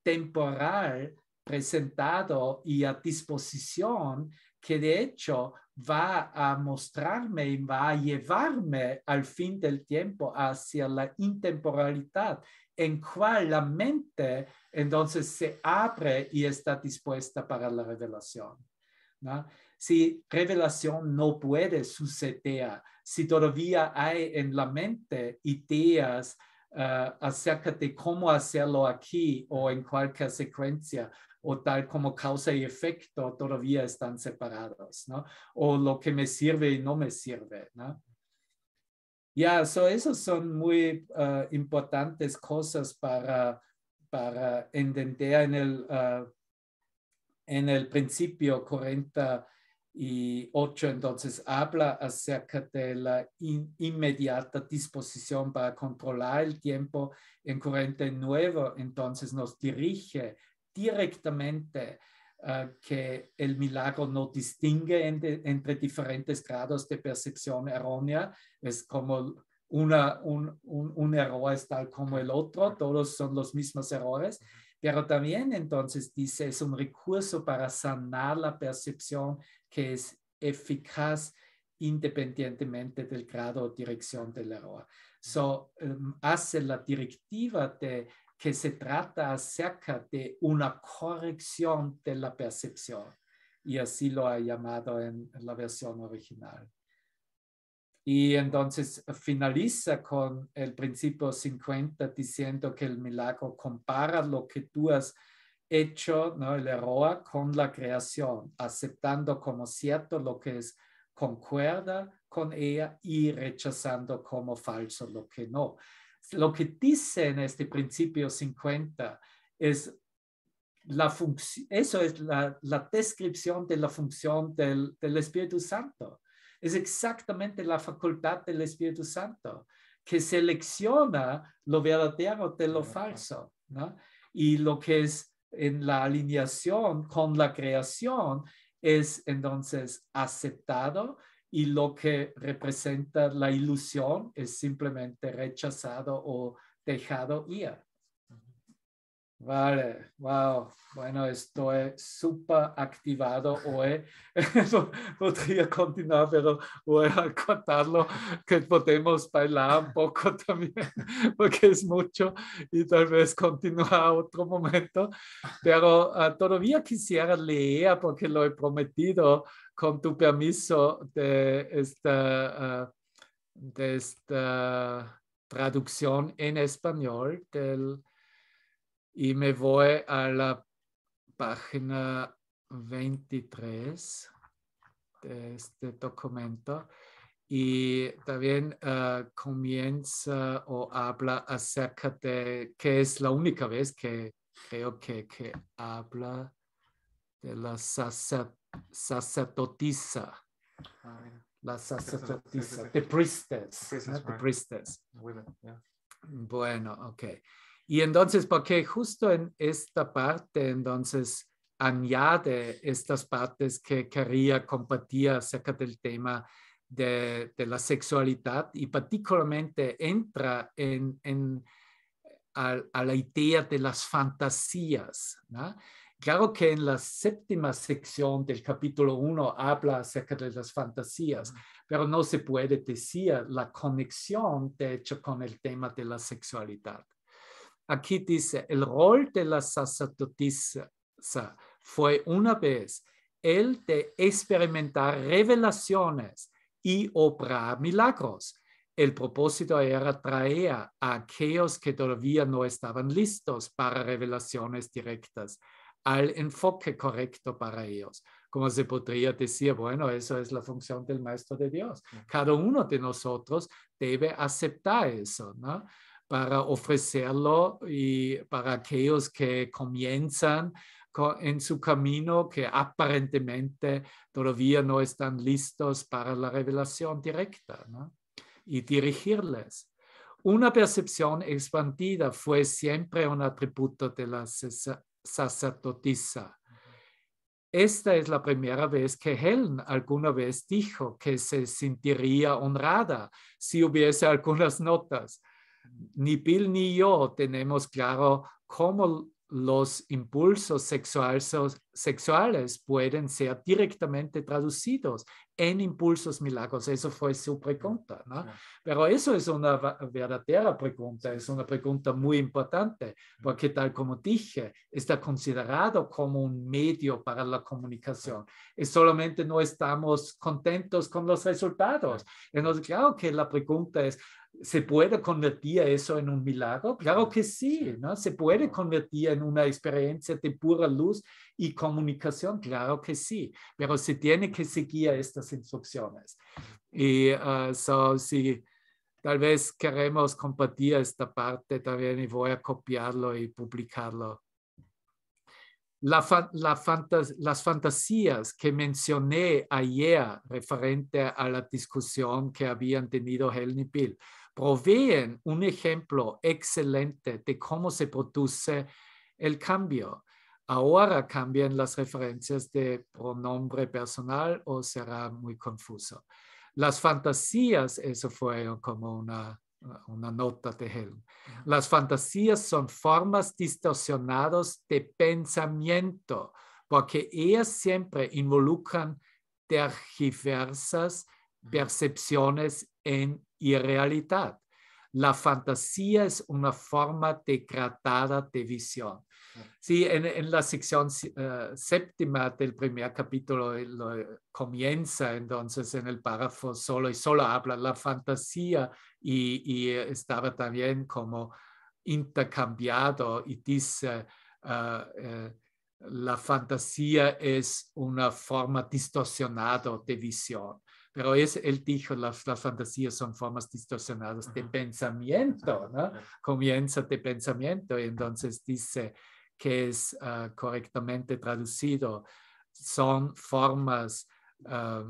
temporal presentado y a disposición que de hecho va a mostrarme y va a llevarme al fin del tiempo hacia la intemporalidad en cual la mente entonces se abre y está dispuesta para la revelación. Si revelación no puede suceder, si todavía hay en la mente ideas eh, acerca de cómo hacerlo aquí o en cualquier secuencia o tal como causa y efecto todavía están separados, ¿no? O lo que me sirve y no me sirve, ¿no? Ya, eso esas son muy ah, importantes cosas para, para entender en el, ah, en el principio 48. Entonces habla acerca de la inmediata disposición para controlar el tiempo. En corriente nuevo entonces nos dirige directamente eh, que el milagro no distingue entre, diferentes grados de percepción errónea. Es como un, error es tal como el otro, todos son los mismos errores, pero también entonces dice, es un recurso para sanar la percepción que es eficaz independientemente del grado o dirección del error. So, em, hace la directiva de que se trata acerca de una corrección de la percepción. Y así lo ha llamado en, la versión original. Y entonces finaliza con el principio 50 diciendo que el milagro compara lo que tú has hecho, ¿no? el error, con la creación, aceptando como cierto lo que es concuerda con ella y rechazando como falso lo que no lo que dice en este principio 50 es la función, eso es la, descripción de la función del, Espíritu Santo. Es exactamente la facultad del Espíritu Santo que selecciona lo verdadero de lo falso. Y lo que es en la alineación con la creación es entonces aceptado y lo que representa la ilusión es simplemente rechazado o dejado ir. Vale, wow. Bueno, estoy súper activado hoy. *laughs* Podría continuar, pero voy a contarlo que podemos bailar un poco *laughs* también, porque es mucho y tal vez continúa otro momento. Pero ah, todavía quisiera leer, porque lo he prometido, con tu permiso de esta, eh, de esta traducción en español y me voy a la página 23 de este documento y también eh, comienza o habla acerca de que es la única vez que creo que, habla de la sacerdotisa sacerdotisa. Ah, la sacerdotisa, the priestess. Bueno, ok. Y entonces, porque justo en esta parte, entonces, añade estas partes que quería compartir acerca del tema de, de la sexualidad y particularmente entra en, en a, a, la idea de las fantasías. ¿no? Claro que en la séptima sección del capítulo 1 habla acerca de las fantasías, pero no se puede decir la conexión, de hecho, con el tema de la sexualidad. Aquí dice, el rol de la sacerdotisa fue una vez el de experimentar revelaciones y obrar milagros. El propósito era traer a aquellos que todavía no estaban listos para revelaciones directas al enfoque correcto para ellos. Como se podría decir, bueno, eso es la función del Maestro de Dios. Mm. Cada uno de nosotros debe aceptar eso, ¿no? Para ofrecerlo y para aquellos que comienzan en su camino que aparentemente todavía no están listos para la revelación directa ¿no? y dirigirles. Una percepción expandida fue siempre un atributo de la sacerdotisa. Esta es la primera vez que Helen alguna vez dijo que se sentiría honrada si hubiese algunas notas. Ni Bill ni yo tenemos claro cómo los impulsos sexuales, sexuales pueden ser directamente traducidos en impulsos milagros. Eso fue su pregunta. ¿no? Pero eso es una verdadera pregunta, es una pregunta muy importante, porque tal como dije, está considerado como un medio para la comunicación. Y solamente no estamos contentos con los resultados. Entonces, claro que la pregunta es, ¿Se puede convertir eso en un milagro? Claro que sí, ¿no? Se puede convertir en una experiencia de pura luz y comunicación, claro que sí, pero se tiene que seguir estas instrucciones. Y ah, si tal vez queremos compartir esta parte también y voy a copiarlo y publicarlo. las fantasías que mencioné ayer referente a la discusión que habían tenido Helen y Bill proveen un ejemplo excelente de cómo se produce el cambio. Ahora cambian las referencias de pronombre personal o será muy confuso. Las fantasías, eso fue como una, nota de Helm. Las fantasías son formas distorsionadas de pensamiento porque ellas siempre involucran diversas percepciones en y realidad. La fantasía es una forma degradada de visión. Sí, en, la sección eh, séptima del primer capítulo eh, eh, comienza entonces en el párrafo solo y solo habla la fantasía y, estaba también como intercambiado y dice ah, la fantasía es una forma distorsionada de visión pero él dijo, las, las fantasías son formas distorsionadas de pensamiento, ¿no? Comienza de pensamiento, y entonces dice que es ah, correctamente traducido, son formas, ah,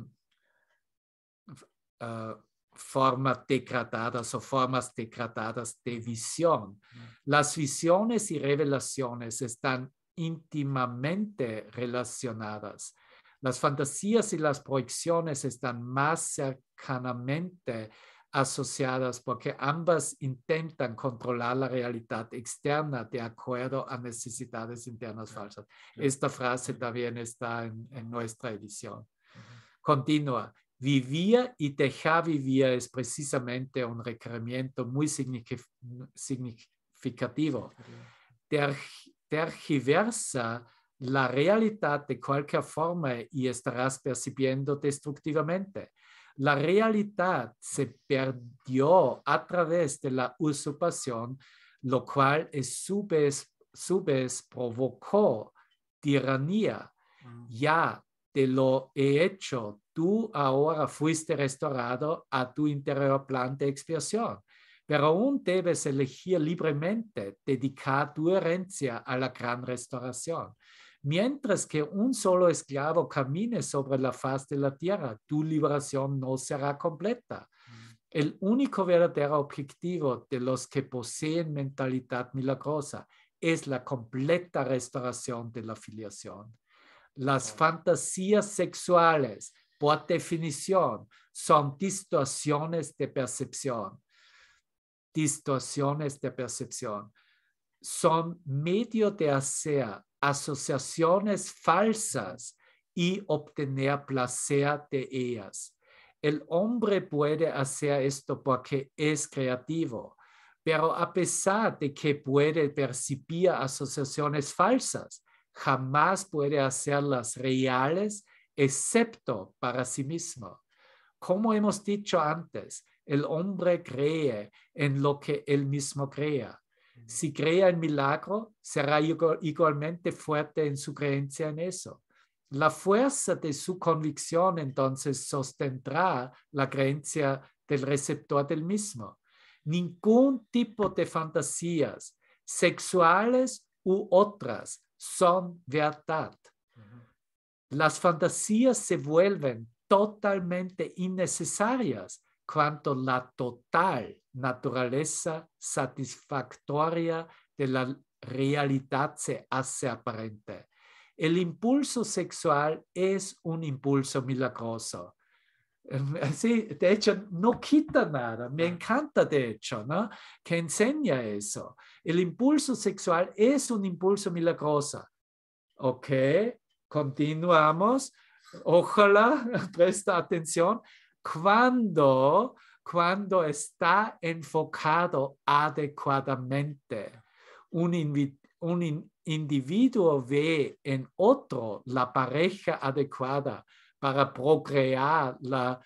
formas degradadas o formas degradadas de visión. Las visiones y revelaciones están íntimamente relacionadas las fantasías y las proyecciones están más cercanamente asociadas porque ambas intentan controlar la realidad externa de acuerdo a necesidades internas falsas. Esta frase también está en, nuestra edición. Continúa. Vivir y dejar vivir es precisamente un requerimiento muy significativo. tergiversa la realidad de cualquier forma y estarás percibiendo destructivamente. La realidad se perdió a través de la usurpación, lo cual es su vez, provocó tiranía. Mm. Ya te lo he hecho, tú ahora fuiste restaurado a tu interior plan de expiación, pero aún debes elegir libremente dedicar tu herencia a la gran restauración mientras que un solo esclavo camine sobre la faz de la tierra, tu liberación no será completa. Mm. El único verdadero objetivo de los que poseen mentalidad milagrosa es la completa restauración de la filiación. Las fantasías sexuales, por definición, son distorsiones de percepción. Distorsiones de percepción. Son medio de hacer asociaciones falsas y obtener placer de ellas. El hombre puede hacer esto porque es creativo, pero a pesar de que puede percibir asociaciones falsas, jamás puede hacerlas reales excepto para sí mismo. Como hemos dicho antes, el hombre cree en lo que él mismo crea si crea el milagro, será igualmente fuerte en su creencia en eso. La fuerza de su convicción entonces sostendrá la creencia del receptor del mismo. Ningún tipo de fantasías sexuales u otras son verdad. Las fantasías se vuelven totalmente innecesarias cuanto la total naturaleza satisfactoria de la realidad se hace aparente. El impulso sexual es un impulso milagroso. Em, *laughs* de hecho, no quita nada, me encanta de hecho, ¿no? Que enseña eso. El impulso sexual es un impulso milagroso. Ok, continuamos. Ojalá *laughs* presta atención cuando, está enfocado adecuadamente. Un, individuo ve en otro la pareja adecuada para procrear la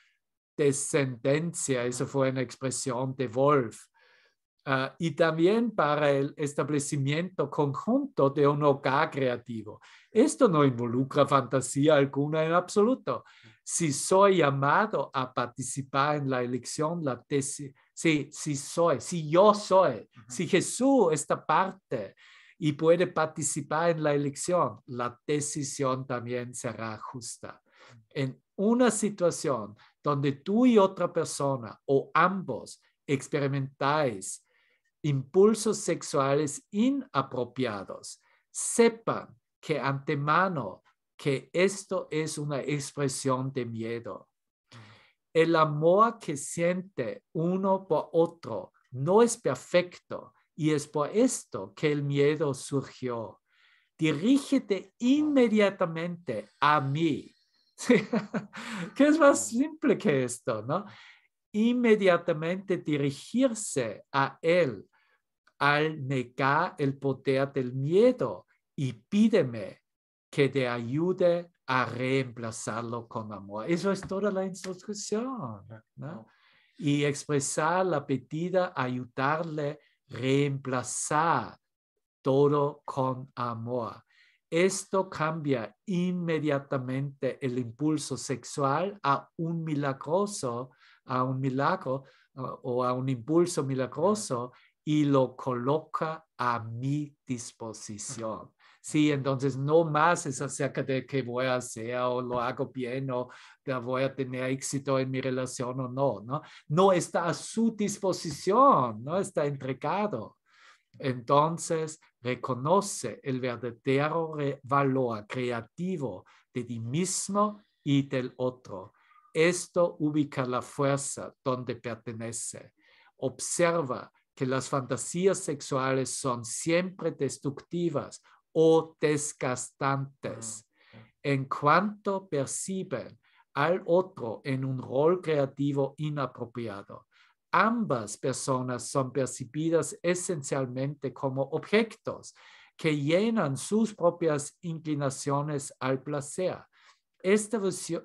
descendencia. eso fue una expresión de Wolf Ah, y también para el establecimiento conjunto de un hogar creativo. Esto no involucra fantasía alguna en absoluto. Mm. Si soy llamado a participar en la elección, la si, si soy, si yo soy, si Jesús está parte y puede participar en la elección, la decisión también será justa. Mm. En una situación donde tú y otra persona o ambos experimentáis impulsos sexuales inapropiados, sepan que antemano que esto es una expresión de miedo. El amor que siente uno por otro no es perfecto y es por esto que el miedo surgió. Dirígete inmediatamente a mí. *laughs* ¿Qué es más simple que esto, no? inmediatamente dirigirse a Él al negar el poder del miedo y pídeme que te ayude a reemplazarlo con amor. Eso es toda la instrucción. ¿no? Y expresar la pedida, ayudarle a reemplazar todo con amor. Esto cambia inmediatamente el impulso sexual a un milagroso a un milagro o a un impulso milagroso y lo coloca a mi disposición. Sí, entonces no más es acerca de qué voy a hacer o lo hago bien o voy a tener éxito en mi relación o no, ¿no? No está a su disposición, no está entregado. Entonces, reconoce el verdadero valor creativo de ti mismo y del otro esto ubica la fuerza donde pertenece. Observa que las fantasías sexuales son siempre destructivas o desgastantes. Ah, en cuanto perciben al otro en un rol creativo inapropiado, ambas personas son percibidas esencialmente como objetos que llenan sus propias inclinaciones al placer esta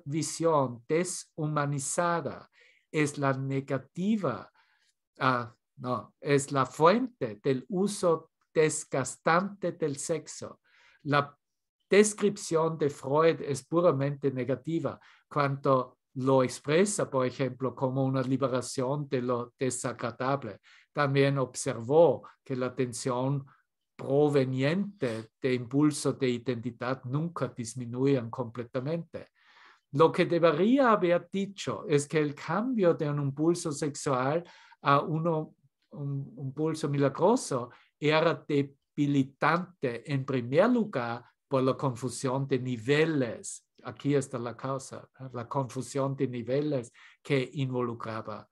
visión deshumanizada es la negativa, ah, no, es la fuente del uso desgastante del sexo. La descripción de Freud es puramente negativa cuando lo expresa, por ejemplo, como una liberación de lo desagradable. También observó que la tensión proveniente de impulso de identidad nunca disminuían completamente. Lo que debería haber dicho es que el cambio de un impulso sexual a un impulso milagroso era debilitante en primer lugar por la confusión de niveles. Aquí está la causa, la confusión de niveles que involucraba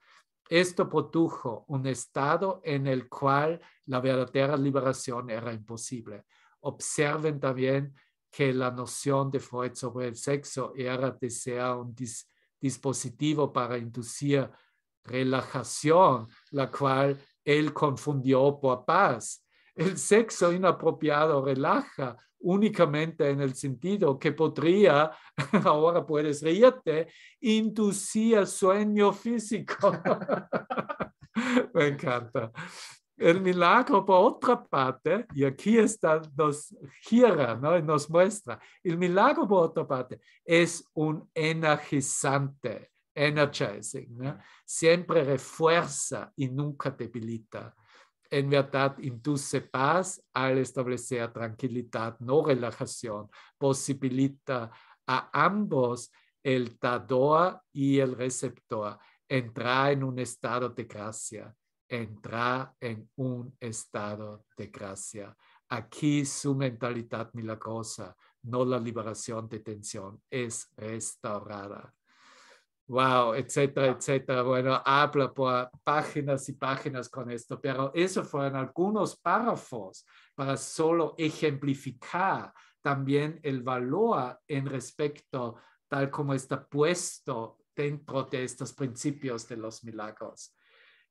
esto produjo un estado en el cual la verdadera liberación era imposible. Observen también que la noción de Freud sobre el sexo era de ser un dispositivo para inducir relajación, la cual él confundió por paz. El sexo inapropiado relaja únicamente en el sentido que podría, *laughs* ahora puedes reírte, inducir sueño físico. *laughs* Me encanta. El milagro, por otra parte, y aquí está, nos gira, nos muestra, el milagro, por otra parte, es un energizante, energizing, Siempre refuerza y nunca debilita en verdad induce paz al establecer tranquilidad, no relajación. Posibilita a ambos, el dador y el receptor, entrar en un estado de gracia, entrar en un estado de gracia. Aquí su mentalidad milagrosa, no la liberación de tensión, es restaurada wow, etcétera, ah. etcétera. Bueno, habla por páginas y páginas con esto, pero esos fueron algunos párrafos para solo ejemplificar también el valor en respecto tal como está puesto dentro de estos principios de los milagros.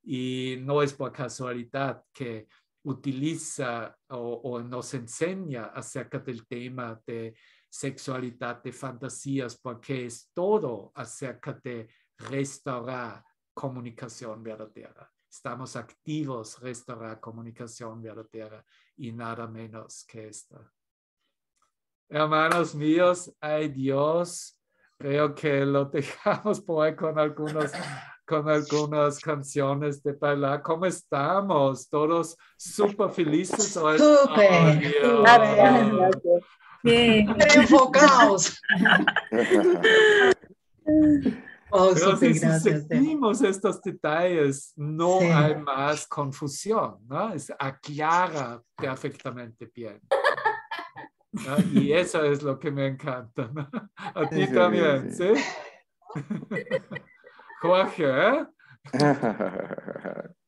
Y no es por casualidad que utiliza o, o nos enseña acerca del tema de sexualidad, de fantasías, porque es todo acerca de restaurar comunicación verdadera. Estamos activos, restaurar comunicación verdadera y nada menos que esto. Hermanos míos, ay Dios, creo que lo *laughs* dejamos por ahí con algunos con algunas canciones de bailar. ¿Cómo estamos? ¿Todos súper felices? Súper. Super. Bien. Enfocados. *laughs* Oh, si eh. seguimos estos detalles, no hay más confusión, ¿no? Es aclara ah, perfectamente bien. Y eso es lo que me encanta, ¿no? A ti también, ¿sí? ¿sí? *laughs* Jorge, ¿eh? *laughs*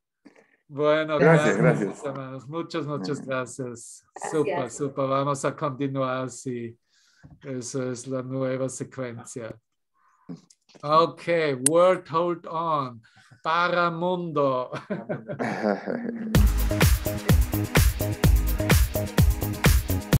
Bueno, gracias, gracias, Muchas, muchas gracias. Super, super. Vamos a continuar, sí. Eso es la nueva secuencia. Ok, World Hold On, para mundo. *laughs*